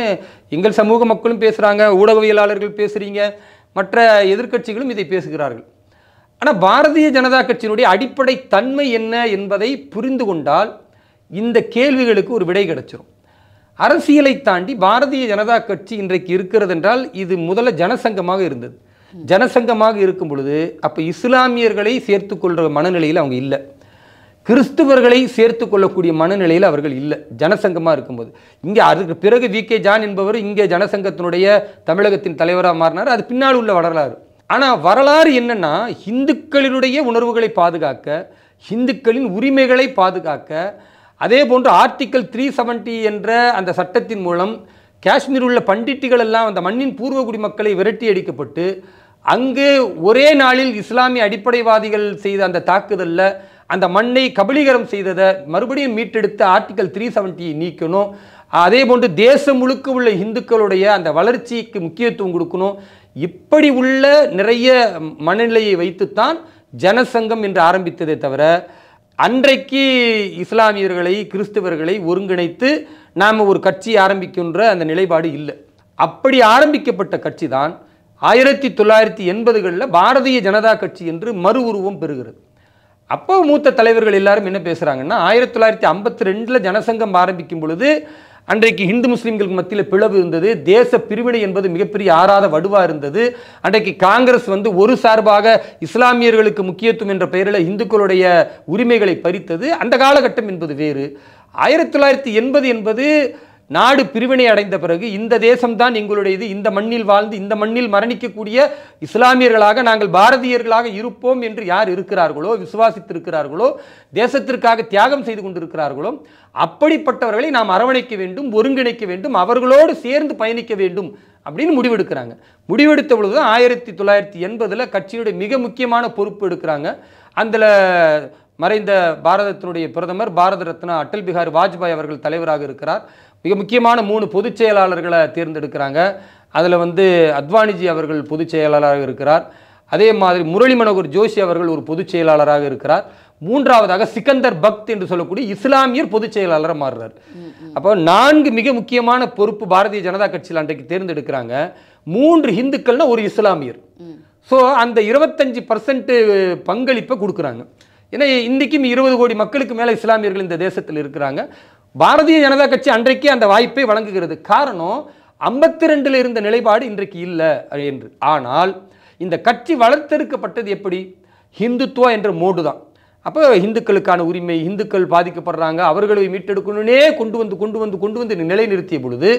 எங்கள் சமூக மக்களும் பேசுகிறாங்க ஊடகவியலாளர்கள் பேசுகிறீங்க மற்ற எதிர்க்கட்சிகளும் இதை பேசுகிறார்கள் ஆனால் பாரதிய ஜனதா கட்சியினுடைய அடிப்படை தன்மை என்ன என்பதை புரிந்து கொண்டால் இந்த கேள்விகளுக்கு ஒரு விடை கிடைச்சிரும் அரசியலை தாண்டி பாரதிய ஜனதா கட்சி இன்றைக்கு இருக்கிறது என்றால் இது முதல்ல ஜனசங்கமாக இருந்தது ஜனசங்கமாக இருக்கும் பொழுது அப்போ இஸ்லாமியர்களை சேர்த்து கொள்கிற மனநிலையில் அவங்க இல்லை கிறிஸ்துவர்களை சேர்த்து கொள்ளக்கூடிய மனநிலையில் அவர்கள் இல்லை ஜனசங்கமாக இருக்கும்போது இங்கே அதுக்கு பிறகு வி கே ஜான் என்பவர் இங்கே ஜனசங்கத்தினுடைய தமிழகத்தின் தலைவராக மாறினார் அது பின்னால் உள்ள வரலாறு ஆனால் வரலாறு என்னென்னா இந்துக்களினுடைய உணர்வுகளை பாதுகாக்க இந்துக்களின் உரிமைகளை பாதுகாக்க அதே போன்று ஆர்டிக்கல் த்ரீ செவன்ட்டி என்ற அந்த சட்டத்தின் மூலம் காஷ்மீர் உள்ள பண்டிட்டுகள் எல்லாம் அந்த மண்ணின் பூர்வ குடிமக்களை விரட்டி அடிக்கப்பட்டு அங்கு ஒரே நாளில் இஸ்லாமிய அடிப்படைவாதிகள் செய்த அந்த தாக்குதலில் அந்த மண்ணை கபலீகரம் செய்ததை மறுபடியும் மீட்டெடுத்து ஆர்டிக்கல் த்ரீ செவன்ட்டியை நீக்கணும் அதே போன்று தேசம் முழுக்க உள்ள இந்துக்களுடைய அந்த வளர்ச்சிக்கு முக்கியத்துவம் கொடுக்கணும் இப்படி உள்ள நிறைய மனநிலையை வைத்துத்தான் ஜனசங்கம் என்று ஆரம்பித்ததே தவிர அன்றைக்கு இஸ்லாமியர்களை கிறிஸ்தவர்களை ஒருங்கிணைத்து நாம் ஒரு கட்சி ஆரம்பிக்கின்ற அந்த நிலைப்பாடு இல்லை அப்படி ஆரம்பிக்கப்பட்ட கட்சி தான் ஆயிரத்தி தொள்ளாயிரத்தி எண்பதுகளில் பாரதிய ஜனதா கட்சி என்று மறு உருவம் பெறுகிறது அப்போ மூத்த தலைவர்கள் எல்லாரும் என்ன பேசுகிறாங்கன்னா ஆயிரத்தி தொள்ளாயிரத்தி ஐம்பத்தி ரெண்டில் ஜனசங்கம் ஆரம்பிக்கும் பொழுது அன்றைக்கு ஹிந்து முஸ்லீம்களுக்கு மத்தியில் பிளவு இருந்தது தேச பிரிவினை என்பது மிகப்பெரிய ஆறாத வடுவாக இருந்தது அன்றைக்கு காங்கிரஸ் வந்து ஒரு சார்பாக இஸ்லாமியர்களுக்கு முக்கியத்துவம் என்ற பெயரில் இந்துக்களுடைய உரிமைகளை பறித்தது அந்த காலகட்டம் என்பது வேறு ஆயிரத்தி தொள்ளாயிரத்தி எண்பது என்பது நாடு பிரிவினை அடைந்த பிறகு இந்த தேசம்தான் எங்களுடையது இந்த மண்ணில் வாழ்ந்து இந்த மண்ணில் மரணிக்கக்கூடிய இஸ்லாமியர்களாக நாங்கள் பாரதியர்களாக இருப்போம் என்று யார் இருக்கிறார்களோ விசுவாசித்திருக்கிறார்களோ தேசத்திற்காக தியாகம் செய்து கொண்டிருக்கிறார்களோ அப்படிப்பட்டவர்களை நாம் அரவணைக்க வேண்டும் ஒருங்கிணைக்க வேண்டும் அவர்களோடு சேர்ந்து பயணிக்க வேண்டும் அப்படின்னு முடிவெடுக்கிறாங்க முடிவெடுத்த பொழுது ஆயிரத்தி தொள்ளாயிரத்தி எண்பதில் கட்சியுடைய மிக முக்கியமான பொறுப்பு எடுக்கிறாங்க அதில் மறைந்த பாரதத்தினுடைய பிரதமர் பாரத ரத்னா அட்டல் பிகாரி வாஜ்பாய் அவர்கள் தலைவராக இருக்கிறார் மிக முக்கியமான மூணு பொதுச் செயலாளர்களை தேர்ந்தெடுக்கிறாங்க அதில் வந்து அத்வானிஜி அவர்கள் பொதுச் செயலாளராக இருக்கிறார் அதே மாதிரி முரளி மனோகர் ஜோஷி அவர்கள் ஒரு பொதுச் செயலாளராக இருக்கிறார் மூன்றாவதாக சிக்கந்தர் பக்த் என்று சொல்லக்கூடிய இஸ்லாமியர் பொதுச் செயலாளராக மாறுறார் அப்போ நான்கு மிக முக்கியமான பொறுப்பு பாரதிய ஜனதா கட்சியில் அன்றைக்கு தேர்ந்தெடுக்கிறாங்க மூன்று ஹிந்துக்கள்னா ஒரு இஸ்லாமியர் ஸோ அந்த இருபத்தஞ்சி பர்சன்ட் பங்களிப்பை கொடுக்குறாங்க ஏன்னா இன்றைக்கும் இருபது கோடி மக்களுக்கு மேலே இஸ்லாமியர்கள் இந்த தேசத்தில் இருக்கிறாங்க பாரதிய ஜனதா கட்சி அன்றைக்கே அந்த வாய்ப்பை வழங்குகிறது காரணம் ஐம்பத்தி ரெண்டில் இருந்த நிலைப்பாடு இன்றைக்கு இல்லை என்று ஆனால் இந்த கட்சி வளர்த்தெடுக்கப்பட்டது எப்படி ஹிந்துத்துவா என்ற மோடு தான் அப்போ இந்துக்களுக்கான உரிமை இந்துக்கள் பாதிக்கப்படுறாங்க அவர்களை மீட்டெடுக்கணுன்னே கொண்டு வந்து கொண்டு வந்து கொண்டு வந்து நிறுத்திய பொழுது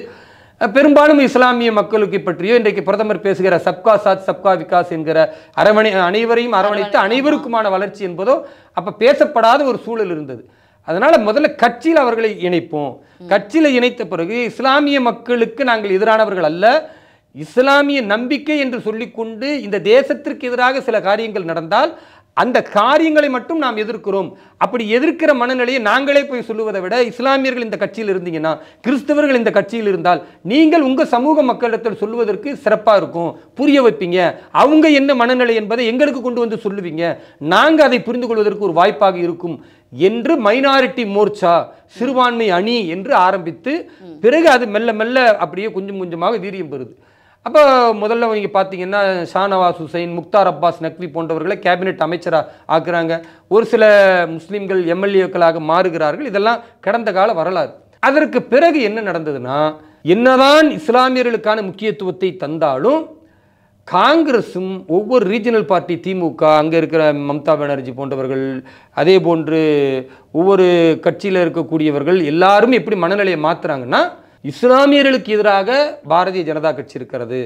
பெரும்பாலும் இஸ்லாமிய மக்களுக்கு பற்றியோ இன்றைக்கு பிரதமர் பேசுகிற சப்கா சாத் சப்கா விகாஸ் என்கிற அரவணை அனைவரையும் அரவணைத்து அனைவருக்குமான வளர்ச்சி என்பதோ அப்போ பேசப்படாத ஒரு சூழல் இருந்தது அதனால் முதல்ல கட்சியில் அவர்களை இணைப்போம் கட்சியில் இணைத்த பிறகு இஸ்லாமிய மக்களுக்கு நாங்கள் எதிரானவர்கள் அல்ல இஸ்லாமிய நம்பிக்கை என்று சொல்லிக்கொண்டு இந்த தேசத்திற்கு எதிராக சில காரியங்கள் நடந்தால் அந்த காரியங்களை மட்டும் நாம் எதிர்க்கிறோம் அப்படி எதிர்க்கிற மனநிலையை நாங்களே போய் சொல்லுவதை விட இஸ்லாமியர்கள் இந்த கட்சியில் இருந்தீங்கன்னா கிறிஸ்தவர்கள் இந்த கட்சியில் இருந்தால் நீங்கள் உங்கள் சமூக மக்களிடத்தில் சொல்லுவதற்கு சிறப்பாக இருக்கும் புரிய வைப்பீங்க அவங்க என்ன மனநிலை என்பதை எங்களுக்கு கொண்டு வந்து சொல்லுவீங்க நாங்கள் அதை புரிந்து கொள்வதற்கு ஒரு வாய்ப்பாக இருக்கும் என்று மைனாரிட்டி மோர்ச்சா சிறுபான்மை அணி என்று ஆரம்பித்து பிறகு அது மெல்ல மெல்ல அப்படியே கொஞ்சம் கொஞ்சமாக வீரியம் பெறுது அப்போ முதல்ல நீங்கள் பார்த்தீங்கன்னா ஷானவாஸ் ஹுசைன் முக்தார் அப்பாஸ் நக்வி போன்றவர்களை கேபினெட் அமைச்சராக ஆக்குறாங்க ஒரு சில முஸ்லீம்கள் எம்எல்ஏக்களாக மாறுகிறார்கள் இதெல்லாம் கடந்த கால வரலாறு அதற்கு பிறகு என்ன நடந்ததுன்னா என்னதான் இஸ்லாமியர்களுக்கான முக்கியத்துவத்தை தந்தாலும் காங்கிரஸும் ஒவ்வொரு ரீஜனல் பார்ட்டி திமுக அங்கே இருக்கிற மம்தா பானர்ஜி போன்றவர்கள் அதே போன்று ஒவ்வொரு கட்சியில் இருக்கக்கூடியவர்கள் எல்லாரும் எப்படி மனநிலையை மாற்றுறாங்கன்னா இஸ்லாமியர்களுக்கு எதிராக பாரதிய ஜனதா கட்சி இருக்கிறது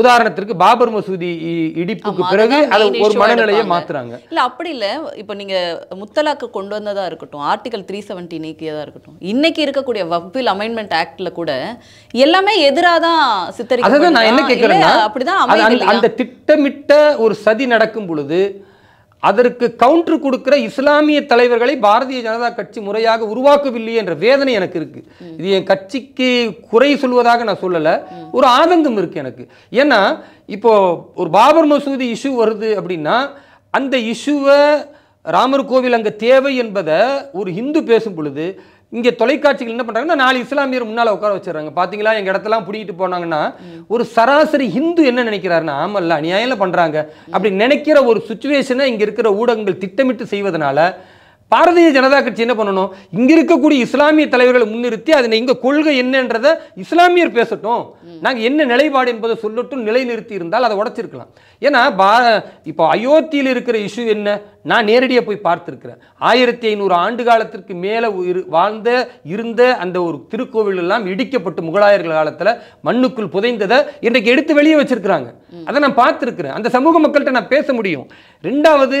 உதாரணத்திற்கு பாபர் மசூதி இடிப்புக்கு பிறகு அதை ஒரு மனநிலையை மாத்துறாங்க இல்ல அப்படி இல்ல இப்ப நீங்க முத்தலாக்கு கொண்டு வந்ததா இருக்கட்டும் ஆர்டிகல் த்ரீ செவன்டி நீக்கியதா இருக்கட்டும் இன்னைக்கு இருக்கக்கூடிய வக்பில் அமெண்ட்மெண்ட் ஆக்ட்ல கூட எல்லாமே எதிராக தான் சித்தரிக்க அப்படிதான் அந்த திட்டமிட்ட ஒரு சதி நடக்கும் பொழுது அதற்கு கவுண்டர் கொடுக்கிற இஸ்லாமிய தலைவர்களை பாரதிய ஜனதா கட்சி முறையாக உருவாக்கவில்லை என்ற வேதனை எனக்கு இருக்கு இது என் கட்சிக்கு குறை சொல்வதாக நான் சொல்லலை ஒரு ஆதங்கம் இருக்கு எனக்கு ஏன்னா இப்போ ஒரு பாபர் மசூதி இஷ்யூ வருது அப்படின்னா அந்த இஷ்யூவை ராமர் கோவில் அங்கே தேவை என்பதை ஒரு ஹிந்து பேசும் பொழுது இங்கே தொலைக்காட்சிகள் என்ன பண்ணுறாங்கன்னா நாலு இஸ்லாமியர் முன்னால் உட்கார வச்சிடறாங்க பார்த்தீங்களா எங்கள் இடத்துலாம் பிடிக்கிட்டு போனாங்கன்னா ஒரு சராசரி ஹிந்து என்ன நினைக்கிறாருன்னா ஆமல்ல அநியாயம் பண்ணுறாங்க அப்படி நினைக்கிற ஒரு சுச்சுவேஷனை இங்கே இருக்கிற ஊடகங்கள் திட்டமிட்டு செய்வதனால பாரதிய ஜனதா கட்சி என்ன பண்ணணும் இங்க இருக்கக்கூடிய இஸ்லாமிய தலைவர்களை முன்னிறுத்தி அதனை இங்க கொள்கை என்னன்றதை இஸ்லாமியர் பேசட்டும் நாங்க என்ன நிலைப்பாடு என்பதை சொல்லட்டும் நிலைநிறுத்தி இருந்தால் அதை உடச்சிருக்கலாம் ஏன்னா பா இப்போ அயோத்தியில் இருக்கிற இஷ்யூ என்ன நான் நேரடியாக போய் பார்த்துருக்கிறேன் ஆயிரத்தி ஐநூறு ஆண்டு காலத்திற்கு மேலே வாழ்ந்த இருந்த அந்த ஒரு திருக்கோவில் எல்லாம் இடிக்கப்பட்டு முகலாயர்கள் காலத்தில் மண்ணுக்குள் புதைந்ததை இன்றைக்கு எடுத்து வெளியே வச்சிருக்கிறாங்க அதை நான் பார்த்துருக்குறேன் அந்த சமூக மக்கள்கிட்ட நான் பேச முடியும் ரெண்டாவது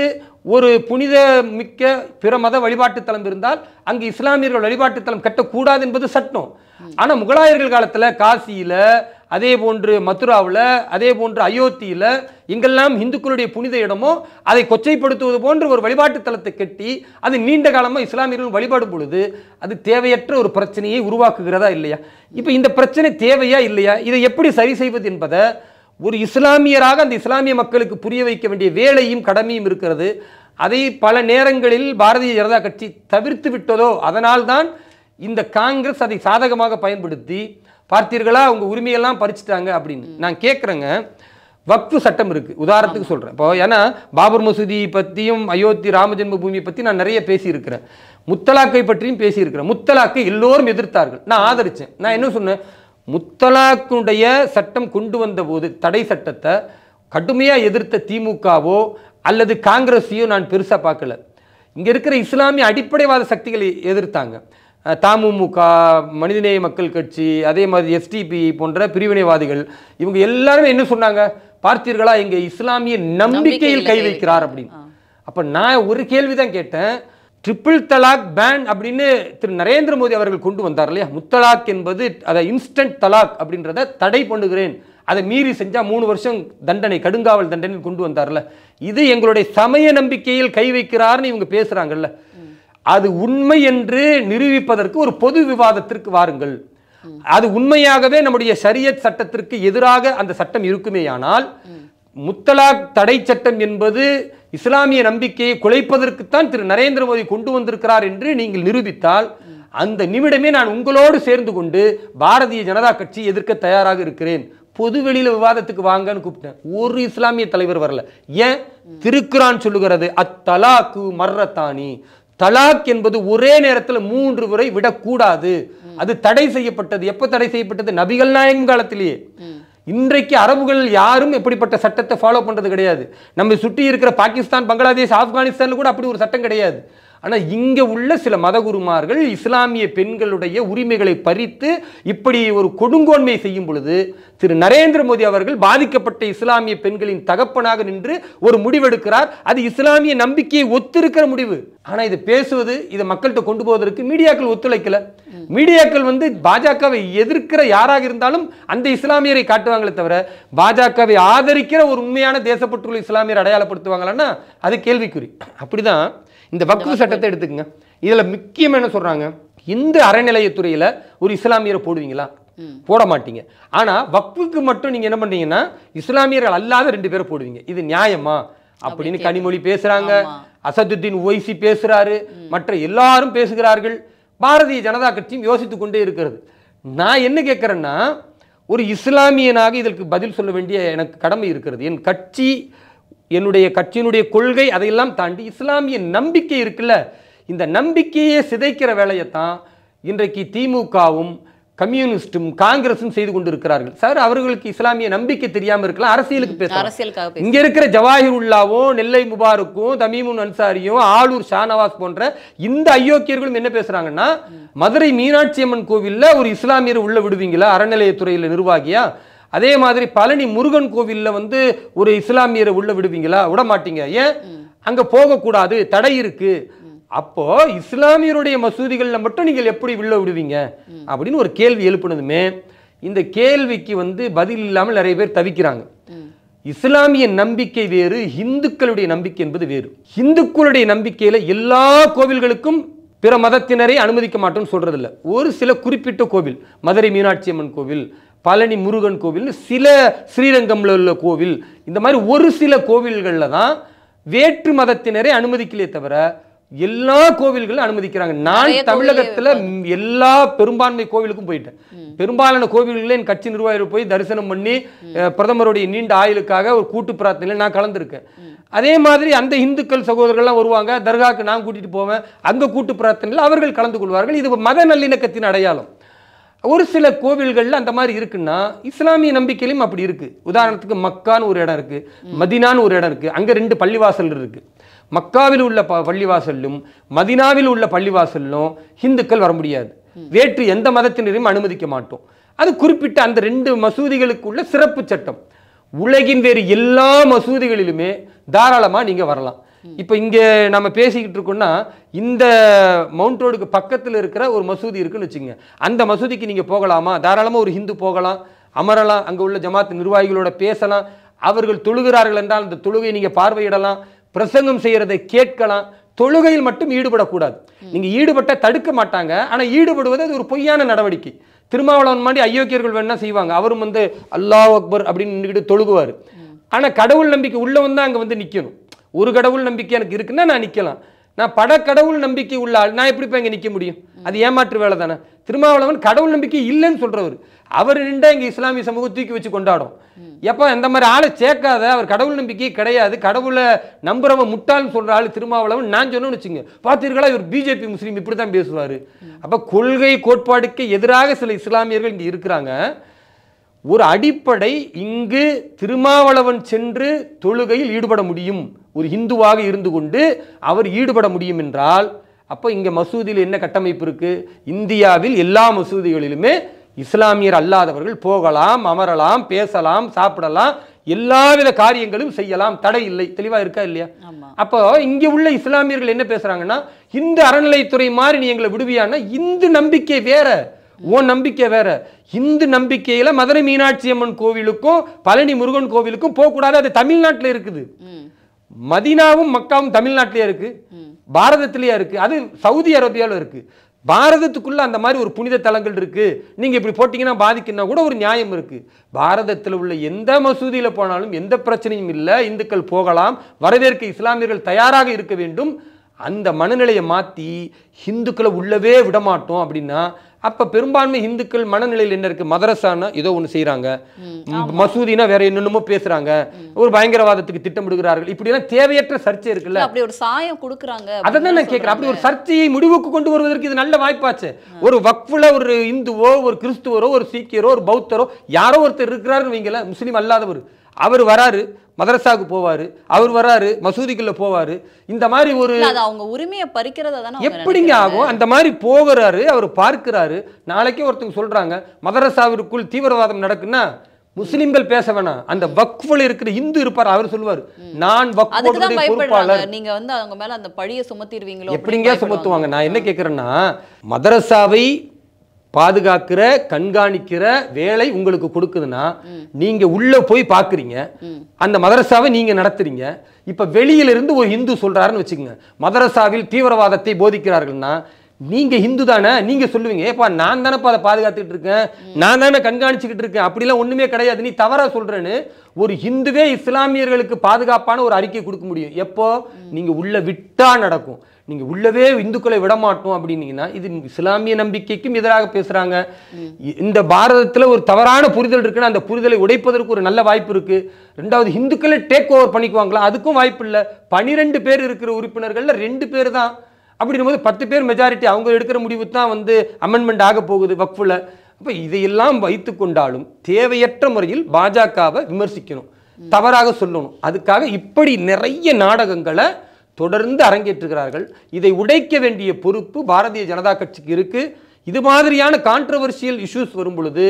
ஒரு புனித மிக்க பிற மத வழிபாட்டு தலம் இருந்தால் அங்கு இஸ்லாமியர்கள் வழிபாட்டு தலம் கட்டக்கூடாது என்பது சட்டம் ஆனால் முகலாயர்கள் காலத்தில் காசியில் அதே போன்று மதுராவில் அதே போன்று அயோத்தியில் எங்கெல்லாம் இந்துக்களுடைய புனித இடமோ அதை கொச்சைப்படுத்துவது போன்று ஒரு வழிபாட்டு தலத்தை கட்டி அது நீண்ட காலமாக இஸ்லாமியர்கள் வழிபாடும் பொழுது அது தேவையற்ற ஒரு பிரச்சனையை உருவாக்குகிறதா இல்லையா இப்போ இந்த பிரச்சனை தேவையா இல்லையா இதை எப்படி சரி செய்வது என்பதை ஒரு இஸ்லாமியராக அந்த இஸ்லாமிய மக்களுக்கு புரிய வைக்க வேண்டிய வேலையும் கடமையும் இருக்கிறது அதை பல நேரங்களில் பாரதிய ஜனதா கட்சி தவிர்த்து விட்டதோ அதனால்தான் இந்த காங்கிரஸ் அதை சாதகமாக பயன்படுத்தி பார்த்தீர்களா அவங்க உரிமையெல்லாம் பறிச்சுட்டாங்க அப்படின்னு நான் கேட்குறேங்க வக்ஃபு சட்டம் இருக்குது உதாரணத்துக்கு சொல்கிறேன் இப்போ ஏன்னா பாபர் மசூதி பற்றியும் அயோத்தி ராமஜென்ம பூமியை பற்றி நான் நிறைய பேசியிருக்கிறேன் முத்தலாக்கை பற்றியும் பேசியிருக்கிறேன் முத்தலாக்கை எல்லோரும் எதிர்த்தார்கள் நான் ஆதரித்தேன் நான் என்ன சொன்னேன் முத்தலாக்குடைய சட்டம் கொண்டு வந்தபோது தடை சட்டத்தை கடுமையாக எதிர்த்த திமுகவோ அல்லது காங்கிரஸையோ நான் பெருசாக பார்க்கல இங்கே இருக்கிற இஸ்லாமிய அடிப்படைவாத சக்திகளை எதிர்த்தாங்க தமுமுக மனிதநேய மக்கள் கட்சி அதே மாதிரி எஸ்டிபி போன்ற பிரிவினைவாதிகள் இவங்க எல்லாருமே என்ன சொன்னாங்க பார்த்தீர்களா இங்கே இஸ்லாமிய நம்பிக்கையில் கை வைக்கிறார் அப்படின்னு அப்போ நான் ஒரு கேள்வி தான் கேட்டேன் ட்ரிபிள் தலாக் பேன் அப்படின்னு திரு நரேந்திர மோடி அவர்கள் கொண்டு வந்தார் இல்லையா முத்தலாக் என்பது அதை இன்ஸ்டன்ட் தலாக் அப்படின்றத தடை பண்ணுகிறேன் அதை மீறி செஞ்சால் மூணு வருஷம் தண்டனை கடுங்காவல் தண்டனை கொண்டு வந்தார்ல இது எங்களுடைய சமய நம்பிக்கையில் கை வைக்கிறார்னு இவங்க பேசுகிறாங்கல்ல அது உண்மை என்று நிரூபிப்பதற்கு ஒரு பொது விவாதத்திற்கு வாருங்கள் அது உண்மையாகவே நம்முடைய சரியத் சட்டத்திற்கு எதிராக அந்த சட்டம் இருக்குமேயானால் முத்தலாக் தடை சட்டம் என்பது இஸ்லாமிய நம்பிக்கையை குலைப்பதற்குத்தான் திரு நரேந்திர மோடி கொண்டு வந்திருக்கிறார் என்று நீங்கள் நிரூபித்தால் அந்த நிமிடமே நான் உங்களோடு சேர்ந்து கொண்டு பாரதிய ஜனதா கட்சி எதிர்க்க தயாராக இருக்கிறேன் பொது வெளியில விவாதத்துக்கு வாங்கன்னு கூப்பிட்டேன் ஒரு இஸ்லாமிய தலைவர் வரல ஏன் திருக்குறான் சொல்லுகிறது அத்தலாக்கு மர்ரத்தானி தலாக் என்பது ஒரே நேரத்தில் மூன்று முறை விடக்கூடாது அது தடை செய்யப்பட்டது எப்ப தடை செய்யப்பட்டது நபிகள் நாயகம் காலத்திலேயே இன்றைக்கு அரபுகள் யாரும் எப்படிப்பட்ட சட்டத்தை ஃபாலோ பண்ணுறது கிடையாது நம்ம சுற்றி இருக்கிற பாகிஸ்தான் பங்களாதேஷ் ஆப்கானிஸ்தான் கூட அப்படி ஒரு சட்டம் கிடையாது ஆனால் இங்கே உள்ள சில மதகுருமார்கள் இஸ்லாமிய பெண்களுடைய உரிமைகளை பறித்து இப்படி ஒரு கொடுங்கோன்மை செய்யும் பொழுது திரு நரேந்திர மோடி அவர்கள் பாதிக்கப்பட்ட இஸ்லாமிய பெண்களின் தகப்பனாக நின்று ஒரு முடிவெடுக்கிறார் அது இஸ்லாமிய நம்பிக்கையை ஒத்திருக்கிற முடிவு ஆனால் இது பேசுவது இதை மக்கள்கிட்ட கொண்டு போவதற்கு மீடியாக்கள் ஒத்துழைக்கல மீடியாக்கள் வந்து பாஜகவை எதிர்க்கிற யாராக இருந்தாலும் அந்த இஸ்லாமியரை காட்டுவாங்களே தவிர பாஜகவை ஆதரிக்கிற ஒரு உண்மையான தேசப்பற்றுள்ள இஸ்லாமியர் அடையாளப்படுத்துவாங்களான்னா அது கேள்விக்குறி அப்படிதான் இந்த வக்ஃபு சட்டத்தை எடுத்துக்கங்க இதில் முக்கியம் என்ன சொல்கிறாங்க இந்த அறநிலையத்துறையில் ஒரு இஸ்லாமியரை போடுவீங்களா போட மாட்டீங்க ஆனால் வக்ஃபுக்கு மட்டும் நீங்கள் என்ன பண்ணுறீங்கன்னா இஸ்லாமியர்கள் அல்லாத ரெண்டு பேரை போடுவீங்க இது நியாயமா அப்படின்னு கனிமொழி பேசுகிறாங்க அசதுத்தீன் ஓய்சி பேசுகிறாரு மற்ற எல்லாரும் பேசுகிறார்கள் பாரதிய ஜனதா கட்சியும் யோசித்து கொண்டே இருக்கிறது நான் என்ன கேட்குறேன்னா ஒரு இஸ்லாமியனாக இதற்கு பதில் சொல்ல வேண்டிய எனக்கு கடமை இருக்கிறது என் கட்சி என்னுடைய கட்சியினுடைய கொள்கை அதையெல்லாம் தாண்டி இஸ்லாமிய நம்பிக்கை இருக்குல்ல இந்த நம்பிக்கையே சிதைக்கிற வேலையைத்தான் இன்றைக்கு திமுகவும் கம்யூனிஸ்டும் காங்கிரஸும் செய்து கொண்டிருக்கிறார்கள் சார் அவர்களுக்கு இஸ்லாமிய நம்பிக்கை தெரியாமல் இருக்கலாம் அரசியலுக்கு அரசியலுக்காக இங்கே இருக்கிற உள்ளாவும் நெல்லை முபாருக்கும் தமீமுன் அன்சாரியும் ஆளூர் ஷானவாஸ் போன்ற இந்த ஐயோக்கியர்களும் என்ன பேசுறாங்கன்னா மதுரை மீனாட்சி அம்மன் கோவில்ல ஒரு இஸ்லாமியர் உள்ள விடுவீங்களா அறநிலையத்துறையில் நிர்வாகியா அதே மாதிரி பழனி முருகன் கோவிலில் வந்து ஒரு இஸ்லாமியரை உள்ள விடுவீங்களா விட மாட்டீங்க ஏன் அங்கே போகக்கூடாது தடை இருக்கு அப்போ இஸ்லாமியருடைய மசூதிகளில் மட்டும் நீங்கள் எப்படி உள்ள விடுவீங்க அப்படின்னு ஒரு கேள்வி எழுப்பினதுமே இந்த கேள்விக்கு வந்து பதில் இல்லாமல் நிறைய பேர் தவிக்கிறாங்க இஸ்லாமிய நம்பிக்கை வேறு இந்துக்களுடைய நம்பிக்கை என்பது வேறு இந்துக்களுடைய நம்பிக்கையில் எல்லா கோவில்களுக்கும் பிற மதத்தினரை அனுமதிக்க மாட்டோம்னு சொல்றதில்ல ஒரு சில குறிப்பிட்ட கோவில் மதுரை மீனாட்சி அம்மன் கோவில் பழனி முருகன் கோவில் சில ஸ்ரீரங்கம்ல உள்ள கோவில் இந்த மாதிரி ஒரு சில கோவில்களில் தான் வேற்று மதத்தினரை அனுமதிக்கலே தவிர எல்லா கோவில்களும் அனுமதிக்கிறாங்க நான் தமிழகத்துல எல்லா பெரும்பான்மை கோவிலுக்கும் போயிட்டேன் பெரும்பாலான கோவில்களில் என் கட்சி நிர்வாகிகள் போய் தரிசனம் பண்ணி பிரதமருடைய நீண்ட ஆயுளுக்காக ஒரு கூட்டு பிரார்த்தனையில் நான் கலந்துருக்கேன் அதே மாதிரி அந்த இந்துக்கள் சகோதரர்கள்லாம் வருவாங்க தர்காக்கு நான் கூட்டிட்டு போவேன் அந்த கூட்டு பிரார்த்தனையில் அவர்கள் கலந்து கொள்வார்கள் இது மத நல்லிணக்கத்தின் அடையாளம் ஒரு சில கோவில்களில் அந்த மாதிரி இருக்குன்னா இஸ்லாமிய நம்பிக்கையிலும் அப்படி இருக்கு உதாரணத்துக்கு மக்கான்னு ஒரு இடம் இருக்கு மதினான்னு ஒரு இடம் இருக்கு அங்கே ரெண்டு பள்ளிவாசல் இருக்கு மக்காவில் உள்ள ப பள்ளிவாசலும் மதினாவில் உள்ள பள்ளிவாசலும் ஹிந்துக்கள் வர முடியாது வேற்று எந்த மதத்தினரையும் அனுமதிக்க மாட்டோம் அது குறிப்பிட்ட அந்த ரெண்டு உள்ள சிறப்பு சட்டம் உலகின் வேறு எல்லா மசூதிகளிலுமே தாராளமாக நீங்கள் வரலாம் இப்போ இங்கே நம்ம பேசிக்கிட்டு இருக்கோம்னா இந்த மவுண்ட் ரோடுக்கு பக்கத்தில் இருக்கிற ஒரு மசூதி இருக்குன்னு வச்சுங்க அந்த மசூதிக்கு நீங்கள் போகலாமா தாராளமாக ஒரு ஹிந்து போகலாம் அமரலாம் அங்கே உள்ள ஜமாத் நிர்வாகிகளோட பேசலாம் அவர்கள் தொழுகிறார்கள் என்றால் அந்த தொழுகையை நீங்கள் பார்வையிடலாம் பிரசங்கம் செய்கிறதை கேட்கலாம் தொழுகையில் மட்டும் ஈடுபடக்கூடாது நீங்கள் ஈடுபட்ட தடுக்க மாட்டாங்க ஆனால் ஈடுபடுவது அது ஒரு பொய்யான நடவடிக்கை திருமாவளவன் மாண்டி அயோக்கியர்கள் வேணா செய்வாங்க அவரும் வந்து அல்லாஹ் அக்பர் அப்படின்னு நின்றுக்கிட்டு தொழுகுவார் ஆனால் கடவுள் நம்பிக்கை உள்ளவன் தான் அங்கே வந்து நிற்கணும் ஒரு கடவுள் நம்பிக்கை எனக்கு இருக்குன்னா நான் நிற்கலாம் நான் பட கடவுள் நம்பிக்கை உள்ள ஆள் நான் எப்படி இப்போ இங்கே நிற்க முடியும் அது ஏமாற்று வேலை தானே திருமாவளவன் கடவுள் நம்பிக்கை இல்லைன்னு சொல்கிறவர் அவர் நின்றா இங்கே இஸ்லாமிய சமூகம் தூக்கி வச்சு கொண்டாடும் எப்போ அந்த மாதிரி ஆளை சேர்க்காத அவர் கடவுள் நம்பிக்கை கிடையாது கடவுளை நம்புறவன் முட்டாள்னு சொல்கிற ஆள் திருமாவளவன் நான் சொன்னேன்னு வச்சுங்க பார்த்தீர்களா இவர் பிஜேபி முஸ்லீம் இப்படி தான் பேசுவார் அப்போ கொள்கை கோட்பாடுக்கு எதிராக சில இஸ்லாமியர்கள் இங்கே இருக்கிறாங்க ஒரு அடிப்படை இங்கு திருமாவளவன் சென்று தொழுகையில் ஈடுபட முடியும் ஒரு ஹிந்துவாக இருந்து கொண்டு அவர் ஈடுபட முடியும் என்றால் அப்போ இங்கே மசூதியில் என்ன கட்டமைப்பு இருக்குது இந்தியாவில் எல்லா மசூதிகளிலுமே இஸ்லாமியர் அல்லாதவர்கள் போகலாம் அமரலாம் பேசலாம் சாப்பிடலாம் எல்லாவித காரியங்களும் செய்யலாம் தடை இல்லை தெளிவாக இருக்கா இல்லையா அப்போ இங்கே உள்ள இஸ்லாமியர்கள் என்ன பேசுகிறாங்கன்னா இந்து அறநிலைத்துறை மாதிரி நீ எங்களை விடுவியான்னா இந்து நம்பிக்கை வேற உன் நம்பிக்கை வேற இந்து நம்பிக்கையில மதுரை மீனாட்சி அம்மன் கோவிலுக்கும் பழனி முருகன் கோவிலுக்கும் போகக்கூடாது அது தமிழ்நாட்டில் இருக்குது மதினாவும் மக்காவும் தமிழ்நாட்டிலேயே இருக்கு பாரதத்திலேயே இருக்கு அது சவுதி அரேபியாவில் இருக்கு பாரதத்துக்குள்ள அந்த மாதிரி ஒரு புனித தலங்கள் இருக்கு நீங்க இப்படி போட்டீங்கன்னா பாதிக்குன்னா கூட ஒரு நியாயம் இருக்கு பாரதத்தில் உள்ள எந்த மசூதியில போனாலும் எந்த பிரச்சனையும் இல்லை இந்துக்கள் போகலாம் வரவேற்க இஸ்லாமியர்கள் தயாராக இருக்க வேண்டும் அந்த மனநிலையை மாற்றி ஹிந்துக்களை உள்ளவே விடமாட்டோம் அப்படின்னா அப்போ பெரும்பான்மை இந்துக்கள் மனநிலையில் என்ன இருக்குது மதரசானா ஏதோ ஒன்று செய்கிறாங்க மசூதினா வேற என்னென்னமோ பேசுகிறாங்க ஒரு பயங்கரவாதத்துக்கு திட்டமிடுகிறார்கள் இப்படிலாம் தேவையற்ற சர்ச்சை இருக்குல்ல அப்படி ஒரு சாயம் கொடுக்குறாங்க அதை தான் நான் கேட்குறேன் அப்படி ஒரு சர்ச்சையை முடிவுக்கு கொண்டு வருவதற்கு இது நல்ல வாய்ப்பாச்சு ஒரு வக்ஃபில் ஒரு இந்துவோ ஒரு கிறிஸ்துவரோ ஒரு சீக்கியரோ ஒரு பௌத்தரோ யாரோ ஒருத்தர் இருக்கிறாருன்னு வைங்களேன் முஸ்லீம் அல்லாதவர் அவர் வராரு மதரசாவுக்கு போவார் அவர் வராரு மசூதிக்குள்ளே போவார் இந்த மாதிரி ஒரு அவங்க உரிமையை பறிக்கிறத எப்படிங்க ஆகும் அந்த மாதிரி போகிறாரு அவர் பார்க்கிறாரு நாளைக்கே ஒருத்தங்க சொல்கிறாங்க மதரசாவிற்குள் தீவிரவாதம் நடக்குன்னா முஸ்லிம்கள் பேச வேணாம் அந்த வக்ஃபில் இருக்கிற இந்து இருப்பார் அவர் சொல்லுவார் நான் வக்ஃபோடைய பொறுப்பாளர் நீங்க வந்து அவங்க மேல அந்த பழிய சுமத்திடுவீங்களோ எப்படிங்க சுமத்துவாங்க நான் என்ன கேட்கிறேன்னா மதரசாவை பாதுகாக்கிற கண்காணிக்கிற வேலை உங்களுக்கு கொடுக்குதுன்னா நீங்க உள்ள போய் பாக்குறீங்க அந்த மதரசாவை நீங்க நடத்துறீங்க இப்ப வெளியில இருந்து ஒரு ஹிந்து சொல்றாருன்னு வச்சுக்கோங்க மதரசாவில் தீவிரவாதத்தை போதிக்கிறார்கள்னா நீங்க ஹிந்து தானே நீங்க சொல்லுவீங்க ஏப்பா நான் தானேப்பா அதை பாதுகாத்துக்கிட்டு இருக்கேன் நான் தானே கண்காணிச்சுக்கிட்டு இருக்கேன் அப்படிலாம் ஒண்ணுமே கிடையாது நீ தவறா சொல்றேன்னு ஒரு ஹிந்துவே இஸ்லாமியர்களுக்கு பாதுகாப்பான ஒரு அறிக்கை கொடுக்க முடியும் எப்போ நீங்க உள்ள விட்டா நடக்கும் நீங்கள் உள்ளவே இந்துக்களை விடமாட்டோம் அப்படின்னீங்கன்னா இது இஸ்லாமிய நம்பிக்கைக்கும் எதிராக பேசுகிறாங்க இந்த பாரதத்தில் ஒரு தவறான புரிதல் இருக்குன்னா அந்த புரிதலை உடைப்பதற்கு ஒரு நல்ல வாய்ப்பு இருக்குது ரெண்டாவது இந்துக்களை டேக் ஓவர் பண்ணிக்குவாங்களா அதுக்கும் வாய்ப்பு இல்லை பனிரெண்டு பேர் இருக்கிற உறுப்பினர்களில் ரெண்டு பேர் தான் அப்படின்னும் போது பத்து பேர் மெஜாரிட்டி அவங்க எடுக்கிற முடிவு தான் வந்து அமெண்ட்மெண்ட் ஆக போகுது வக்ஃபில் அப்போ இதையெல்லாம் வைத்து கொண்டாலும் தேவையற்ற முறையில் பாஜகவை விமர்சிக்கணும் தவறாக சொல்லணும் அதுக்காக இப்படி நிறைய நாடகங்களை தொடர்ந்து அரங்கேற்றுகிறார்கள் இதை உடைக்க வேண்டிய பொறுப்பு பாரதிய ஜனதா கட்சிக்கு இருக்கு இது மாதிரியான கான்ட்ரவர்சியல் இஷ்யூஸ் வரும் பொழுது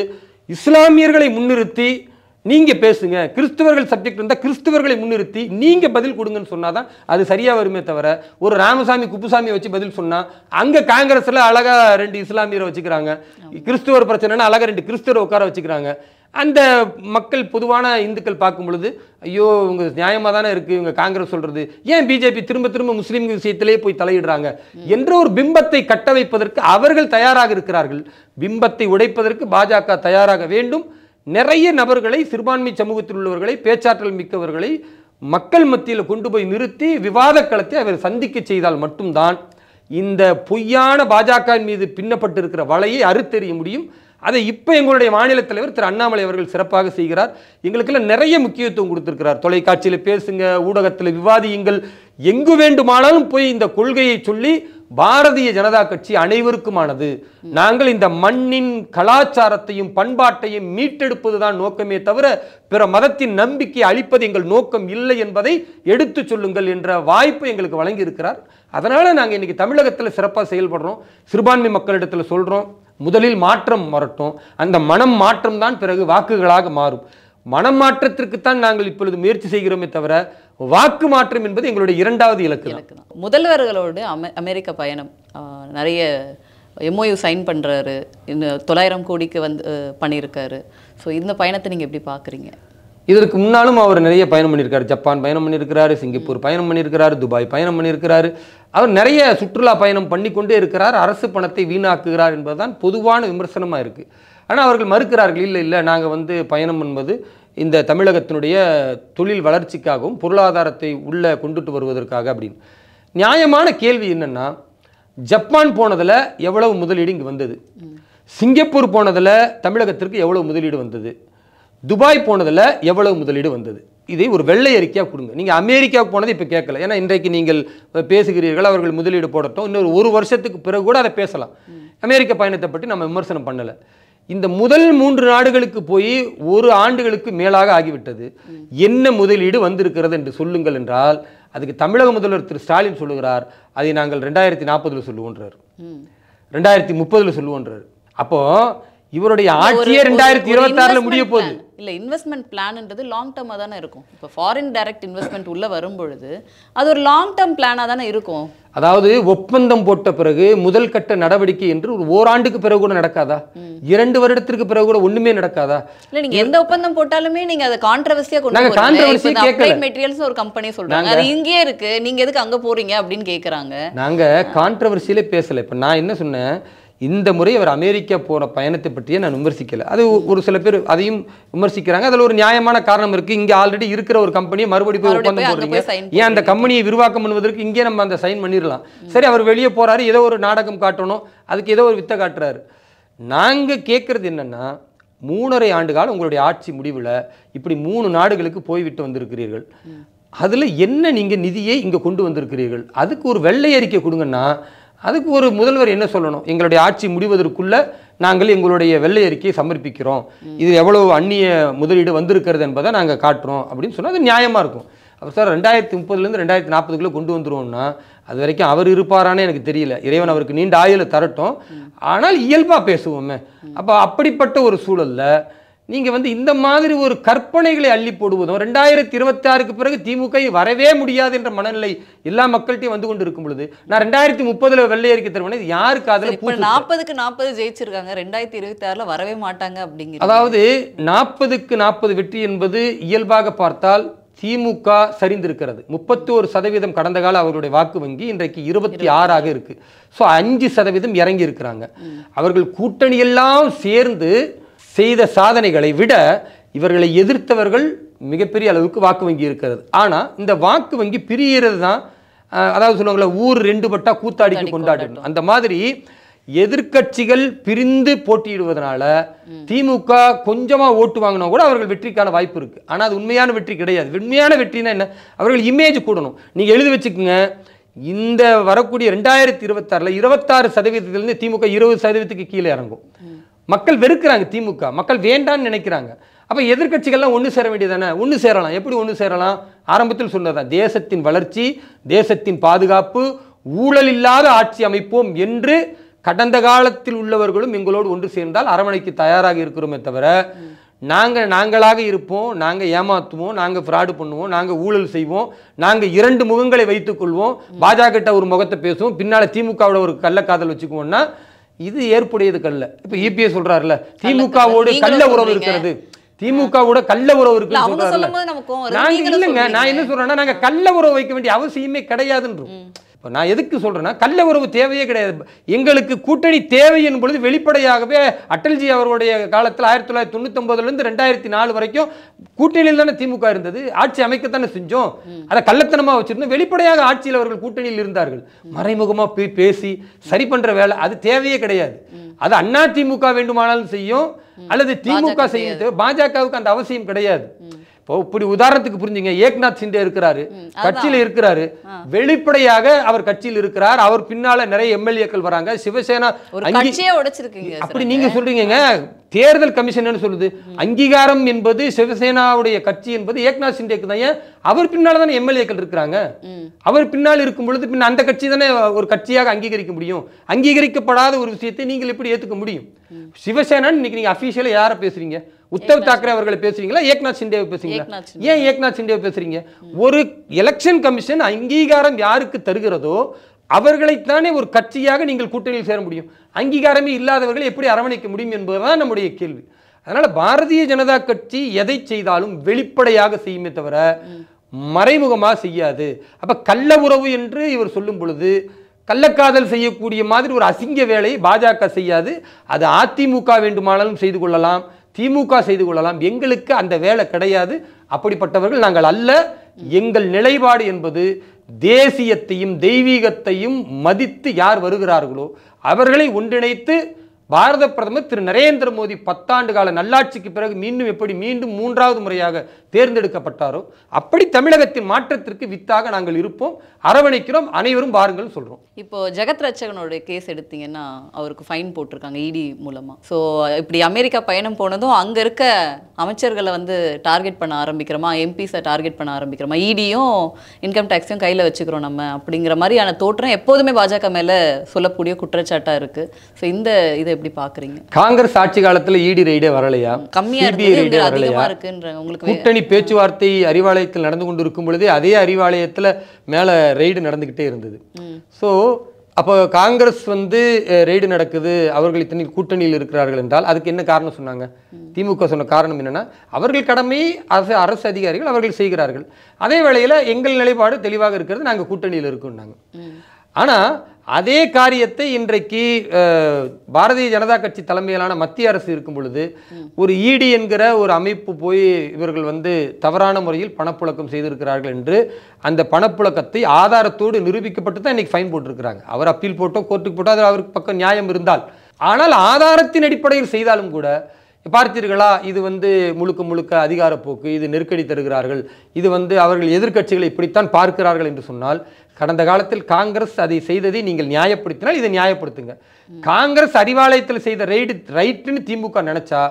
இஸ்லாமியர்களை முன்னிறுத்தி நீங்க பேசுங்க கிறிஸ்தவர்கள் சப்ஜெக்ட் இருந்தால் கிறிஸ்துவர்களை முன்னிறுத்தி நீங்கள் பதில் கொடுங்கன்னு சொன்னாதான் அது சரியாக வருமே தவிர ஒரு ராமசாமி குப்புசாமியை வச்சு பதில் சொன்னால் அங்கே காங்கிரஸ்ல அழகா ரெண்டு இஸ்லாமியரை வச்சுக்கிறாங்க கிறிஸ்துவர் பிரச்சனைனா அழகா ரெண்டு கிறிஸ்துவரை உட்கார வச்சுக்கிறாங்க அந்த மக்கள் பொதுவான இந்துக்கள் பார்க்கும் பொழுது ஐயோ இவங்க நியாயமாக தானே இருக்குது இவங்க காங்கிரஸ் சொல்கிறது ஏன் பிஜேபி திரும்ப திரும்ப முஸ்லீம் விஷயத்திலே போய் தலையிடுறாங்க என்ற ஒரு பிம்பத்தை கட்ட வைப்பதற்கு அவர்கள் தயாராக இருக்கிறார்கள் பிம்பத்தை உடைப்பதற்கு பாஜக தயாராக வேண்டும் நிறைய நபர்களை சிறுபான்மை சமூகத்தில் உள்ளவர்களை பேச்சாற்றல் மிக்கவர்களை மக்கள் மத்தியில் கொண்டு போய் நிறுத்தி விவாத களத்தை அவர் சந்திக்க செய்தால் மட்டும்தான் இந்த பொய்யான பாஜக மீது பின்னப்பட்டிருக்கிற வலையை அறுத்தெறிய முடியும் அதை இப்போ எங்களுடைய மாநில தலைவர் திரு அண்ணாமலை அவர்கள் சிறப்பாக செய்கிறார் எங்களுக்கெல்லாம் நிறைய முக்கியத்துவம் கொடுத்துருக்கிறார் தொலைக்காட்சியில் பேசுங்க ஊடகத்தில் விவாதியுங்கள் எங்கு வேண்டுமானாலும் போய் இந்த கொள்கையை சொல்லி பாரதிய ஜனதா கட்சி அனைவருக்குமானது நாங்கள் இந்த மண்ணின் கலாச்சாரத்தையும் பண்பாட்டையும் மீட்டெடுப்பது தான் நோக்கமே தவிர பிற மதத்தின் நம்பிக்கை அளிப்பது எங்கள் நோக்கம் இல்லை என்பதை எடுத்து சொல்லுங்கள் என்ற வாய்ப்பு எங்களுக்கு வழங்கியிருக்கிறார் அதனால் நாங்கள் இன்னைக்கு தமிழகத்தில் சிறப்பாக செயல்படுறோம் சிறுபான்மை மக்களிடத்தில் சொல்கிறோம் முதலில் மாற்றம் வரட்டும் அந்த மனம் மாற்றம் தான் பிறகு வாக்குகளாக மாறும் மனம் மாற்றத்திற்குத்தான் நாங்கள் இப்பொழுது முயற்சி செய்கிறோமே தவிர வாக்கு மாற்றம் என்பது எங்களுடைய இரண்டாவது இலக்கு இலக்கு முதல்வர்களோடு அமெ அமெரிக்க பயணம் நிறைய எம்ஓயு சைன் பண்ணுறாரு இன்னும் தொள்ளாயிரம் கோடிக்கு வந்து பண்ணியிருக்காரு ஸோ இந்த பயணத்தை நீங்கள் எப்படி பார்க்குறீங்க இதற்கு முன்னாலும் அவர் நிறைய பயணம் பண்ணியிருக்காரு ஜப்பான் பயணம் பண்ணியிருக்கிறாரு சிங்கப்பூர் பயணம் பண்ணியிருக்கிறாரு துபாய் பயணம் பண்ணியிருக்கிறாரு அவர் நிறைய சுற்றுலா பயணம் பண்ணி கொண்டே இருக்கிறார் அரசு பணத்தை வீணாக்குகிறார் என்பதுதான் பொதுவான விமர்சனமாக இருக்குது ஆனால் அவர்கள் மறுக்கிறார்கள் இல்லை இல்லை நாங்கள் வந்து பயணம் என்பது இந்த தமிழகத்தினுடைய தொழில் வளர்ச்சிக்காகவும் பொருளாதாரத்தை உள்ளே கொண்டுட்டு வருவதற்காக அப்படின்னு நியாயமான கேள்வி என்னென்னா ஜப்பான் போனதில் எவ்வளவு முதலீடு இங்கே வந்தது சிங்கப்பூர் போனதில் தமிழகத்திற்கு எவ்வளவு முதலீடு வந்தது துபாய் போனதில் எவ்வளவு முதலீடு வந்தது இதை ஒரு வெள்ளை அறிக்கையாக கொடுங்க நீங்கள் அமெரிக்காவுக்கு போனது இப்போ கேட்கல ஏன்னா இன்றைக்கு நீங்கள் பேசுகிறீர்கள் அவர்கள் முதலீடு போடட்டும் இன்னொரு ஒரு வருஷத்துக்கு பிறகு கூட அதை பேசலாம் அமெரிக்க பயணத்தை பற்றி நம்ம விமர்சனம் பண்ணலை இந்த முதல் மூன்று நாடுகளுக்கு போய் ஒரு ஆண்டுகளுக்கு மேலாக ஆகிவிட்டது என்ன முதலீடு வந்திருக்கிறது என்று சொல்லுங்கள் என்றால் அதுக்கு தமிழக முதல்வர் திரு ஸ்டாலின் சொல்லுகிறார் அதை நாங்கள் ரெண்டாயிரத்தி நாற்பதில் சொல்லுவோன்றார் ரெண்டாயிரத்தி முப்பதில் சொல்லுவோன்றார் அப்போ இவருடைய ஆட்சியே ரெண்டாயிரத்தி இருபத்தாறுல முடிய போகுது இல்லை இன்வெஸ்ட்மெண்ட் பிளான்ன்றது லாங் டர்மாக தானே இருக்கும் இப்போ ஃபாரின் டைரக்ட் இன்வெஸ்ட்மெண்ட் உள்ளே வரும்பொழுது அது ஒரு லாங் டேர்ம் பிளானாக தானே இருக்கும் அதாவது ஒப்பந்தம் போட்ட பிறகு முதல் கட்ட நடவடிக்கை என்று ஒரு ஓராண்டுக்கு பிறகு கூட நடக்காதா இரண்டு வருடத்திற்கு பிறகு கூட ஒண்ணுமே நடக்காதா இல்ல நீங்க எந்த ஒப்பந்தம் போட்டாலுமே நீங்க அதை கான்ட்ரவர்சியா கொண்டு கான்ட்ரவர்சி கான்ட்ரவர்சியா மெட்டீரியல்ஸ் ஒரு கம்பெனி சொல்றாங்க அது இங்கேயே இருக்கு நீங்க எதுக்கு அங்க போறீங்க அப்படின்னு கேக்குறாங்க நாங்க கான்ட்ரவர்சியிலே பேசல இப்ப நான் என்ன சொன்னேன் இந்த முறை அவர் அமெரிக்கா போன பயணத்தை பற்றியே நான் விமர்சிக்கலை அது ஒரு சில பேர் அதையும் விமர்சிக்கிறாங்க அதில் ஒரு நியாயமான காரணம் இருக்குது இங்கே ஆல்ரெடி இருக்கிற ஒரு கம்பெனியை மறுபடி போய் ஒப்பந்தம் போடுறீங்க ஏன் அந்த கம்பெனியை விரிவாக்கம் பண்ணுவதற்கு இங்கே நம்ம அந்த சைன் பண்ணிடலாம் சரி அவர் வெளியே போகிறாரு ஏதோ ஒரு நாடகம் காட்டணும் அதுக்கு ஏதோ ஒரு வித்தை காட்டுறாரு நாங்கள் கேட்குறது என்னென்னா மூணரை ஆண்டு காலம் உங்களுடைய ஆட்சி முடிவில் இப்படி மூணு நாடுகளுக்கு போய்விட்டு வந்திருக்கிறீர்கள் அதில் என்ன நீங்கள் நிதியை இங்கே கொண்டு வந்திருக்கிறீர்கள் அதுக்கு ஒரு வெள்ளை அறிக்கை கொடுங்கன்னா அதுக்கு ஒரு முதல்வர் என்ன சொல்லணும் எங்களுடைய ஆட்சி முடிவதற்குள்ள நாங்கள் எங்களுடைய வெள்ளை அறிக்கையை சமர்ப்பிக்கிறோம் இது எவ்வளவு அந்நிய முதலீடு வந்திருக்கிறது என்பதை நாங்கள் காட்டுறோம் அப்படின்னு சொன்னால் அது நியாயமாக இருக்கும் அப்போ சார் ரெண்டாயிரத்தி முப்பதுலேருந்து ரெண்டாயிரத்தி நாற்பதுக்குள்ளே கொண்டு வந்துருவோம்னா அது வரைக்கும் அவர் இருப்பாரானே எனக்கு தெரியல இறைவன் அவருக்கு நீண்ட ஆயுளை தரட்டும் ஆனால் இயல்பாக பேசுவோமே அப்போ அப்படிப்பட்ட ஒரு சூழலில் நீங்கள் வந்து இந்த மாதிரி ஒரு கற்பனைகளை அள்ளி போடுவதும் ரெண்டாயிரத்தி இருபத்தி ஆறுக்கு பிறகு திமுக வரவே முடியாது என்ற மனநிலை எல்லா மக்கள்கிட்டையும் வந்து கொண்டு இருக்கும் பொழுது நான் ரெண்டாயிரத்தி முப்பதில் வெள்ளையரிக்க தருவனே யாருக்கு அதில் நாற்பதுக்கு நாற்பது ஜெயிச்சிருக்காங்க ரெண்டாயிரத்தி இருபத்தி ஆறுல வரவே மாட்டாங்க அப்படிங்கிற அதாவது நாற்பதுக்கு நாற்பது வெற்றி என்பது இயல்பாக பார்த்தால் திமுக சரிந்திருக்கிறது ஒரு சதவீதம் கடந்த கால அவருடைய வாக்கு வங்கி இன்றைக்கு இருபத்தி ஆறாக இருக்கு ஸோ அஞ்சு சதவீதம் இறங்கி இருக்கிறாங்க அவர்கள் கூட்டணியெல்லாம் சேர்ந்து செய்த சாதனைகளை விட இவர்களை எதிர்த்தவர்கள் மிகப்பெரிய அளவுக்கு வாக்கு வங்கி இருக்கிறது ஆனால் இந்த வாக்கு வங்கி பிரிகிறது தான் அதாவது சொல்லுவாங்களே ஊர் ரெண்டு பட்டா கூத்தாடிக்கு கொண்டாடணும் அந்த மாதிரி எதிர்கட்சிகள் பிரிந்து போட்டியிடுவதனால திமுக கொஞ்சமா ஓட்டு வாங்கினா கூட அவர்கள் வெற்றிக்கான வாய்ப்பு இருக்கு ஆனா அது உண்மையான வெற்றி கிடையாது உண்மையான வெற்றினா என்ன அவர்கள் இமேஜ் கூடணும் நீங்க எழுதி வச்சுக்கோங்க இந்த வரக்கூடிய ரெண்டாயிரத்தி இருபத்தாறில் இருபத்தாறு சதவீதத்திலிருந்து திமுக இருபது சதவீதத்துக்கு கீழே இறங்கும் மக்கள் வெறுக்கிறாங்க திமுக மக்கள் வேண்டான்னு நினைக்கிறாங்க அப்போ எதிர்கட்சிகள்லாம் ஒன்று சேர வேண்டியதானே ஒன்று சேரலாம் எப்படி ஒன்று சேரலாம் ஆரம்பத்தில் சொன்னதான் தேசத்தின் வளர்ச்சி தேசத்தின் பாதுகாப்பு ஊழல் இல்லாத ஆட்சி அமைப்போம் என்று கடந்த காலத்தில் உள்ளவர்களும் எங்களோடு ஒன்று சேர்ந்தால் அரவணைக்கு தயாராக இருக்கிறோமே தவிர நாங்கள் நாங்களாக இருப்போம் நாங்கள் ஏமாற்றுவோம் நாங்கள் ஃப்ராடு பண்ணுவோம் நாங்கள் ஊழல் செய்வோம் நாங்கள் இரண்டு முகங்களை வைத்துக்கொள்வோம் பாஜக கிட்ட ஒரு முகத்தை பேசுவோம் பின்னால் திமுகவோட ஒரு கள்ளக்காதல் வச்சுக்குவோம்னா இது ஏற்புடையது கல்ல இப்ப இபிஎஸ் சொல்றாருல திமுகவோடு கள்ள உறவு இருக்கிறது திமுகவோட கள்ள உறவு இருக்கு நாங்க நான் என்ன சொல்றேன்னா நாங்க கள்ள உறவு வைக்க வேண்டிய அவசியமே கிடையாதுன்றோம் இப்போ நான் எதுக்கு சொல்கிறேன்னா கள்ள உறவு தேவையே கிடையாது எங்களுக்கு கூட்டணி தேவை என்பொழுது வெளிப்படையாகவே அட்டல்ஜி அவருடைய காலத்தில் ஆயிரத்தி தொள்ளாயிரத்தி தொண்ணூத்தொம்பதுலேருந்து ரெண்டாயிரத்தி நாலு வரைக்கும் கூட்டணியில் தானே திமுக இருந்தது ஆட்சி அமைக்கத்தானே செஞ்சோம் அதை கள்ளத்தனமாக வச்சுருந்தோம் வெளிப்படையாக ஆட்சியில் அவர்கள் கூட்டணியில் இருந்தார்கள் மறைமுகமாக போய் பேசி சரி பண்ணுற வேலை அது தேவையே கிடையாது அது அண்ணா திமுக வேண்டுமானாலும் செய்யும் அல்லது திமுக செய்யும் பாஜகவுக்கு அந்த அவசியம் கிடையாது இப்போ இப்படி உதாரணத்துக்கு புரிஞ்சுங்க ஏக்நாத் சிண்டே இருக்கிறாரு கட்சியில் இருக்கிறாரு வெளிப்படையாக அவர் கட்சியில் இருக்கிறார் அவர் பின்னால நிறைய எம்எல்ஏக்கள் வராங்க சிவசேனா அப்படி நீங்க சொல்றீங்க தேர்தல் கமிஷன் சொல்லுது அங்கீகாரம் என்பது சிவசேனாவுடைய கட்சி என்பது ஏக்நாத் சிண்டேக்கு தான் அவர் பின்னால தானே எம்எல்ஏக்கள் இருக்கிறாங்க அவர் பின்னால் இருக்கும் பொழுது பின்ன அந்த கட்சி தானே ஒரு கட்சியாக அங்கீகரிக்க முடியும் அங்கீகரிக்கப்படாத ஒரு விஷயத்தை நீங்கள் எப்படி ஏற்றுக்க முடியும் சிவசேனா இன்னைக்கு நீங்க அபிஷியலா யார பேசுறீங்க உத்தவ் தாக்கரே அவர்களை பேசுறீங்களா ஏக்நாத் சிண்டேவை பேசுறீங்களா ஏன் ஏக்நாத் சிண்டேவை பேசுறீங்க ஒரு எலெக்ஷன் கமிஷன் அங்கீகாரம் யாருக்கு தருகிறதோ அவர்களைத்தானே ஒரு கட்சியாக நீங்கள் கூட்டணியில் சேர முடியும் அங்கீகாரமே இல்லாதவர்களை எப்படி அரவணைக்க முடியும் என்பதுதான் நம்முடைய கேள்வி அதனால் பாரதிய ஜனதா கட்சி எதை செய்தாலும் வெளிப்படையாக செய்யுமே தவிர மறைமுகமாக செய்யாது அப்போ கள்ள உறவு என்று இவர் சொல்லும் பொழுது கள்ளக்காதல் செய்யக்கூடிய மாதிரி ஒரு அசிங்க வேலையை பாஜக செய்யாது அது அதிமுக வேண்டுமானாலும் செய்து கொள்ளலாம் திமுக செய்து கொள்ளலாம் எங்களுக்கு அந்த வேலை கிடையாது அப்படிப்பட்டவர்கள் நாங்கள் அல்ல எங்கள் நிலைப்பாடு என்பது தேசியத்தையும் தெய்வீகத்தையும் மதித்து யார் வருகிறார்களோ அவர்களை ஒன்றிணைத்து பாரத பிரதமர் திரு நரேந்திர மோடி பத்தாண்டு கால நல்லாட்சிக்கு பிறகு மீண்டும் எப்படி மீண்டும் மூன்றாவது முறையாக தேர்ந்தெடுக்கப்பட்டாரோ அப்படி தமிழகத்தின் மாற்றத்திற்கு வித்தாக நாங்கள் இருப்போம் அரவணைக்கிறோம் அனைவரும் பாருங்கள் சொல்கிறோம் இப்போ ஜெகத் ரட்சகனுடைய கேஸ் எடுத்தீங்கன்னா அவருக்கு ஃபைன் போட்டிருக்காங்க இடி மூலமாக ஸோ இப்படி அமெரிக்கா பயணம் போனதும் அங்கே இருக்க அமைச்சர்களை வந்து டார்கெட் பண்ண ஆரம்பிக்கிறோமா எம்பிஸை டார்கெட் பண்ண ஆரம்பிக்கிறோமா இடியும் இன்கம் டேக்ஸையும் கையில் வச்சுக்கிறோம் நம்ம அப்படிங்கிற மாதிரியான தோற்றம் எப்போதுமே பாஜக மேலே சொல்லக்கூடிய குற்றச்சாட்டாக இருக்குது ஸோ இந்த இதை எப்படி பாக்குறீங்க காங்கிரஸ் ஆட்சி காலத்துல இடி e ரெய்டே வரலையா வரலையா கூட்டணி பேச்சுவார்த்தை அறிவாலயத்தில் நடந்து கொண்டு இருக்கும் பொழுதே அதே அறிவாலயத்துல மேல ரெய்டு நடந்துகிட்டே இருந்தது சோ அப்போ காங்கிரஸ் வந்து ரெய்டு நடக்குது அவர்கள் இத்தனை கூட்டணியில் இருக்கிறார்கள் என்றால் அதுக்கு என்ன காரணம் சொன்னாங்க திமுக சொன்ன காரணம் என்னென்னா அவர்கள் கடமை அரசு அரசு அதிகாரிகள் அவர்கள் செய்கிறார்கள் அதே வேளையில் எங்கள் நிலைப்பாடு தெளிவாக இருக்கிறது நாங்கள் கூட்டணியில் இருக்கோம்னாங்க ஆனால் அதே காரியத்தை இன்றைக்கு பாரதிய ஜனதா கட்சி தலைமையிலான மத்திய அரசு இருக்கும் பொழுது ஒரு இடி என்கிற ஒரு அமைப்பு போய் இவர்கள் வந்து தவறான முறையில் பணப்புழக்கம் செய்திருக்கிறார்கள் என்று அந்த பணப்புழக்கத்தை ஆதாரத்தோடு நிரூபிக்கப்பட்டு தான் இன்றைக்கி ஃபைன் போட்டிருக்கிறாங்க அவர் அப்பீல் போட்டோ கோர்ட்டுக்கு போட்டோ அவருக்கு பக்கம் நியாயம் இருந்தால் ஆனால் ஆதாரத்தின் அடிப்படையில் செய்தாலும் கூட பார்த்தீர்களா இது வந்து முழுக்க முழுக்க அதிகாரப்போக்கு இது நெருக்கடி தருகிறார்கள் இது வந்து அவர்கள் எதிர்கட்சிகளை இப்படித்தான் பார்க்கிறார்கள் என்று சொன்னால் கடந்த காலத்தில் காங்கிரஸ் அதை செய்ததை நீங்கள் நியாயப்படுத்தினால் இதை நியாயப்படுத்துங்க காங்கிரஸ் அறிவாலயத்தில் செய்த ரைடு ரைட்டுன்னு திமுக நினச்சா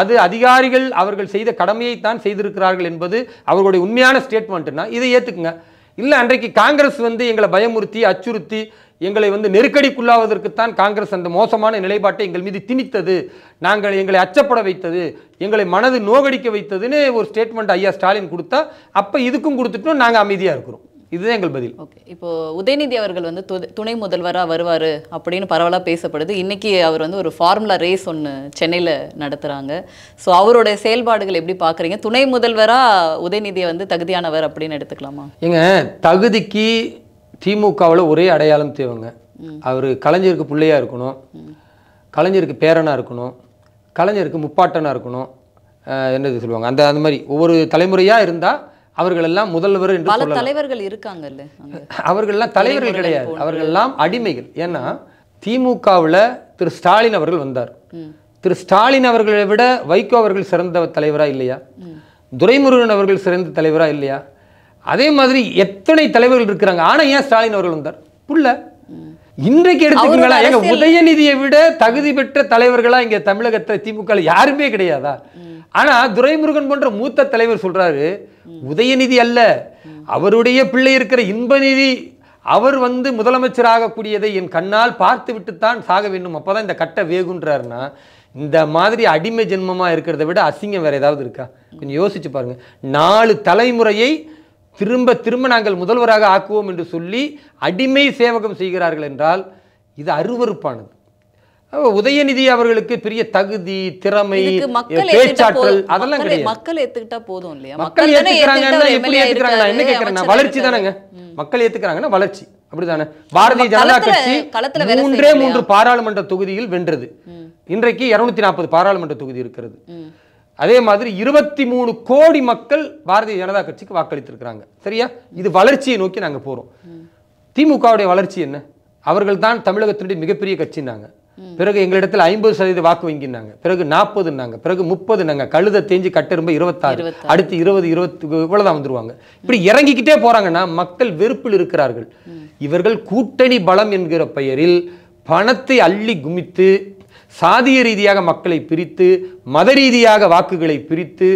அது அதிகாரிகள் அவர்கள் செய்த கடமையை தான் செய்திருக்கிறார்கள் என்பது அவர்களுடைய உண்மையான ஸ்டேட்மெண்ட்னா இதை ஏற்றுக்குங்க இல்லை அன்றைக்கு காங்கிரஸ் வந்து எங்களை பயமுறுத்தி அச்சுறுத்தி எங்களை வந்து நெருக்கடிக்குள்ளாவதற்குத்தான் காங்கிரஸ் அந்த மோசமான நிலைப்பாட்டை எங்கள் மீது திணித்தது நாங்கள் எங்களை அச்சப்பட வைத்தது எங்களை மனது நோகடிக்க வைத்ததுன்னு ஒரு ஸ்டேட்மெண்ட் ஐயா ஸ்டாலின் கொடுத்தா அப்போ இதுக்கும் கொடுத்துட்டோம் நாங்கள் அமைதியாக இருக்கிறோம் இதுதான் எங்கள் பதில் ஓகே இப்போ உதயநிதி அவர்கள் வந்து துணை முதல்வராக வருவார் அப்படின்னு பரவலாக பேசப்படுது இன்னைக்கு அவர் வந்து ஒரு ஃபார்முலா ரேஸ் ஒன்று சென்னையில் நடத்துகிறாங்க ஸோ அவரோட செயல்பாடுகள் எப்படி பார்க்குறீங்க துணை முதல்வராக உதயநிதியை வந்து தகுதியானவர் அப்படின்னு எடுத்துக்கலாமா ஏங்க தகுதிக்கு திமுகவில் ஒரே அடையாளம் தேவைங்க அவர் கலைஞருக்கு பிள்ளையாக இருக்கணும் கலைஞருக்கு பேரனாக இருக்கணும் கலைஞருக்கு முப்பாட்டனாக இருக்கணும் என்னது சொல்லுவாங்க அந்த அந்த மாதிரி ஒவ்வொரு தலைமுறையாக இருந்தால் அவர்கள் எல்லாம் முதல்வர் என்று பல தலைவர்கள் இருக்காங்கல்ல அவர்கள்லாம் தலைவர்கள் கிடையாது அவர்கள்லாம் அடிமைகள் ஏன்னா திமுகவில் திரு ஸ்டாலின் அவர்கள் வந்தார் திரு ஸ்டாலின் அவர்களை விட வைகோ அவர்கள் சிறந்த தலைவரா இல்லையா துரைமுருகன் அவர்கள் சிறந்த தலைவரா இல்லையா அதே மாதிரி எத்தனை தலைவர்கள் இருக்கிறாங்க ஆனால் ஏன் ஸ்டாலின் அவர்கள் வந்தார் புள்ள இன்றைக்கு எடுத்துக்கோங்களா எங்க உதயநிதியை விட தகுதி பெற்ற தலைவர்களா இங்க தமிழகத்தை திமுக யாருமே கிடையாதா ஆனா துரைமுருகன் போன்ற மூத்த தலைவர் சொல்றாரு உதயநிதி அல்ல அவருடைய பிள்ளை இருக்கிற இன்பநிதி அவர் வந்து முதலமைச்சர் ஆகக்கூடியதை என் கண்ணால் பார்த்து விட்டுத்தான் சாக வேண்டும் அப்போதான் இந்த கட்டை வேகுன்றாருன்னா இந்த மாதிரி அடிமை ஜென்மமாக இருக்கிறத விட அசிங்கம் வேற ஏதாவது இருக்கா கொஞ்சம் யோசிச்சு பாருங்க நாலு தலைமுறையை திரும்ப திரும்ப நாங்கள் முதல்வராக ஆக்குவோம் என்று சொல்லி அடிமை சேவகம் செய்கிறார்கள் என்றால் இது அருவறுப்பானது உதயநிதி அவர்களுக்கு பெரிய தகுதி திறமை பேச்சாற்றல் அதெல்லாம் கிடையாது மக்கள் ஏத்துக்கிட்டா போதும் இல்லையா மக்கள் ஏத்துக்கிறாங்கன்னா எப்படி ஏத்துக்கிறாங்க என்ன கேட்கறேன் வளர்ச்சி தானேங்க மக்கள் ஏத்துக்கிறாங்கன்னா வளர்ச்சி அப்படிதானே பாரதிய ஜனதா கட்சி மூன்றே மூன்று பாராளுமன்ற தொகுதியில் வென்றது இன்றைக்கு இருநூத்தி நாற்பது பாராளுமன்ற தொகுதி இருக்கிறது அதே மாதிரி இருபத்தி மூணு கோடி மக்கள் பாரதிய ஜனதா கட்சிக்கு வாக்களித்திருக்கிறாங்க சரியா இது வளர்ச்சியை நோக்கி நாங்கள் போகிறோம் திமுகவுடைய வளர்ச்சி என்ன அவர்கள் தான் தமிழகத்தினுடைய மிகப்பெரிய கட்சினாங்க பிறகு எங்களிடத்தில் ஐம்பது சதவீத வாக்கு வங்கினாங்க பிறகு நாற்பதுனாங்க பிறகு முப்பதுனாங்க கழுத தேஞ்சு கட்டெரும்பு இருபத்தாறு அடுத்து இருபது இருபத்தி இவ்வளோதான் வந்துருவாங்க இப்படி இறங்கிக்கிட்டே போறாங்கன்னா மக்கள் வெறுப்பில் இருக்கிறார்கள் இவர்கள் கூட்டணி பலம் என்கிற பெயரில் பணத்தை அள்ளி குமித்து சாதிய ரீதியாக மக்களை பிரித்து மத ரீதியாக வாக்குகளை பிரித்து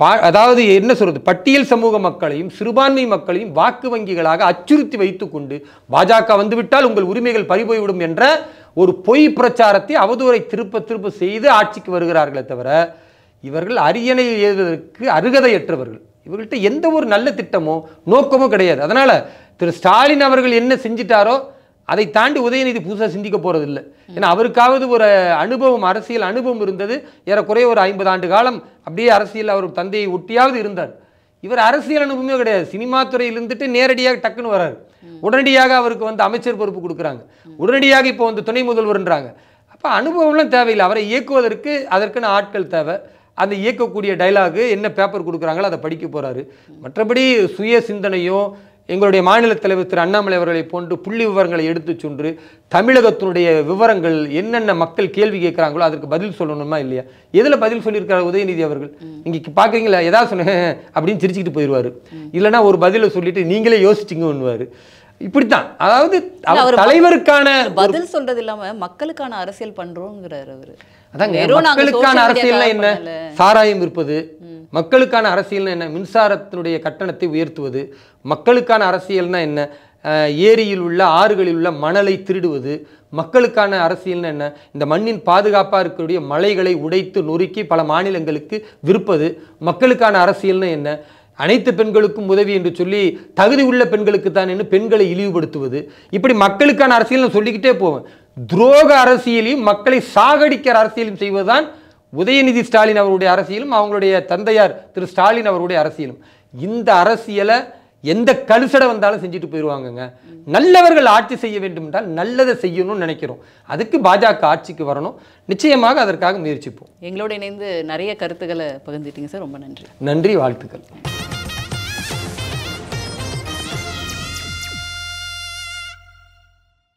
பா அதாவது என்ன சொல்கிறது பட்டியல் சமூக மக்களையும் சிறுபான்மை மக்களையும் வாக்கு வங்கிகளாக அச்சுறுத்தி வைத்துக்கொண்டு பாஜக வந்துவிட்டால் உங்கள் உரிமைகள் பறிபோய்விடும் என்ற ஒரு பொய் பிரச்சாரத்தை அவதூறை திருப்ப திருப்ப செய்து ஆட்சிக்கு வருகிறார்களே தவிர இவர்கள் அரியணை எழுதுவதற்கு அருகதையற்றவர்கள் இவர்கள்ட்ட எந்த ஒரு நல்ல திட்டமோ நோக்கமோ கிடையாது அதனால் திரு ஸ்டாலின் அவர்கள் என்ன செஞ்சிட்டாரோ அதை தாண்டி உதயநிதி புதுசாக சிந்திக்க போகிறது இல்லை ஏன்னா அவருக்காவது ஒரு அனுபவம் அரசியல் அனுபவம் இருந்தது ஏறக்குறைய ஒரு ஐம்பது ஆண்டு காலம் அப்படியே அரசியல் அவர் தந்தையை ஒட்டியாவது இருந்தார் இவர் அரசியல் அனுபவமே கிடையாது சினிமா துறையிலிருந்துட்டு இருந்துட்டு நேரடியாக டக்குன்னு வராரு உடனடியாக அவருக்கு வந்து அமைச்சர் பொறுப்பு கொடுக்குறாங்க உடனடியாக இப்போ வந்து துணை முதல்வர்ன்றாங்க அப்போ அனுபவம்லாம் தேவையில்லை அவரை இயக்குவதற்கு அதற்குன்னு ஆட்கள் தேவை அந்த இயக்கக்கூடிய டைலாகு என்ன பேப்பர் கொடுக்குறாங்களோ அதை படிக்க போகிறாரு மற்றபடி சுய சிந்தனையும் எங்களுடைய மாநில தலைவர் திரு அண்ணாமலை அவர்களை போன்று புள்ளி விவரங்களை எடுத்து சென்று தமிழகத்தினுடைய விவரங்கள் என்னென்ன மக்கள் கேள்வி கேட்குறாங்களோ அதற்கு பதில் சொல்லணுமா இல்லையா எதில் பதில் சொல்லியிருக்கிறார் உதயநிதி அவர்கள் இங்க பார்க்குறீங்களா ஏதாவது சொன்னேன் அப்படின்னு சிரிச்சுக்கிட்டு போயிடுவார் இல்லைனா ஒரு பதிலை சொல்லிட்டு நீங்களே யோசிச்சிங்க ஒன்றுவார் இப்படித்தான் அதாவது தலைவருக்கான பதில் சொல்றது இல்லாம மக்களுக்கான அரசியல் பண்றோங்கிறார் அவரு அதாங்க மக்களுக்கான அரசியல் என்ன சாராயம் இருப்பது மக்களுக்கான அரசியல்னா என்ன மின்சாரத்தினுடைய கட்டணத்தை உயர்த்துவது மக்களுக்கான அரசியல்னா என்ன ஏரியில் உள்ள ஆறுகளில் உள்ள மணலை திருடுவது மக்களுக்கான அரசியல்னால் என்ன இந்த மண்ணின் பாதுகாப்பாக இருக்கக்கூடிய மலைகளை உடைத்து நொறுக்கி பல மாநிலங்களுக்கு விற்பது மக்களுக்கான அரசியல்னால் என்ன அனைத்து பெண்களுக்கும் உதவி என்று சொல்லி தகுதி உள்ள பெண்களுக்கு தான் என்று பெண்களை இழிவுபடுத்துவது இப்படி மக்களுக்கான அரசியல் சொல்லிக்கிட்டே போவேன் துரோக அரசியலையும் மக்களை சாகடிக்கிற அரசியலும் செய்வதுதான் உதயநிதி ஸ்டாலின் அவருடைய அரசியலும் அவங்களுடைய தந்தையார் திரு ஸ்டாலின் அவருடைய அரசியலும் இந்த அரசியலை எந்த கழுசடை வந்தாலும் செஞ்சுட்டு போயிடுவாங்கங்க நல்லவர்கள் ஆட்சி செய்ய வேண்டும் என்றால் நல்லதை செய்யணும்னு நினைக்கிறோம் அதுக்கு பாஜக ஆட்சிக்கு வரணும் நிச்சயமாக அதற்காக முயற்சிப்போம் எங்களோட இணைந்து நிறைய கருத்துக்களை பகிர்ந்துட்டீங்க சார் ரொம்ப நன்றி நன்றி வாழ்த்துக்கள்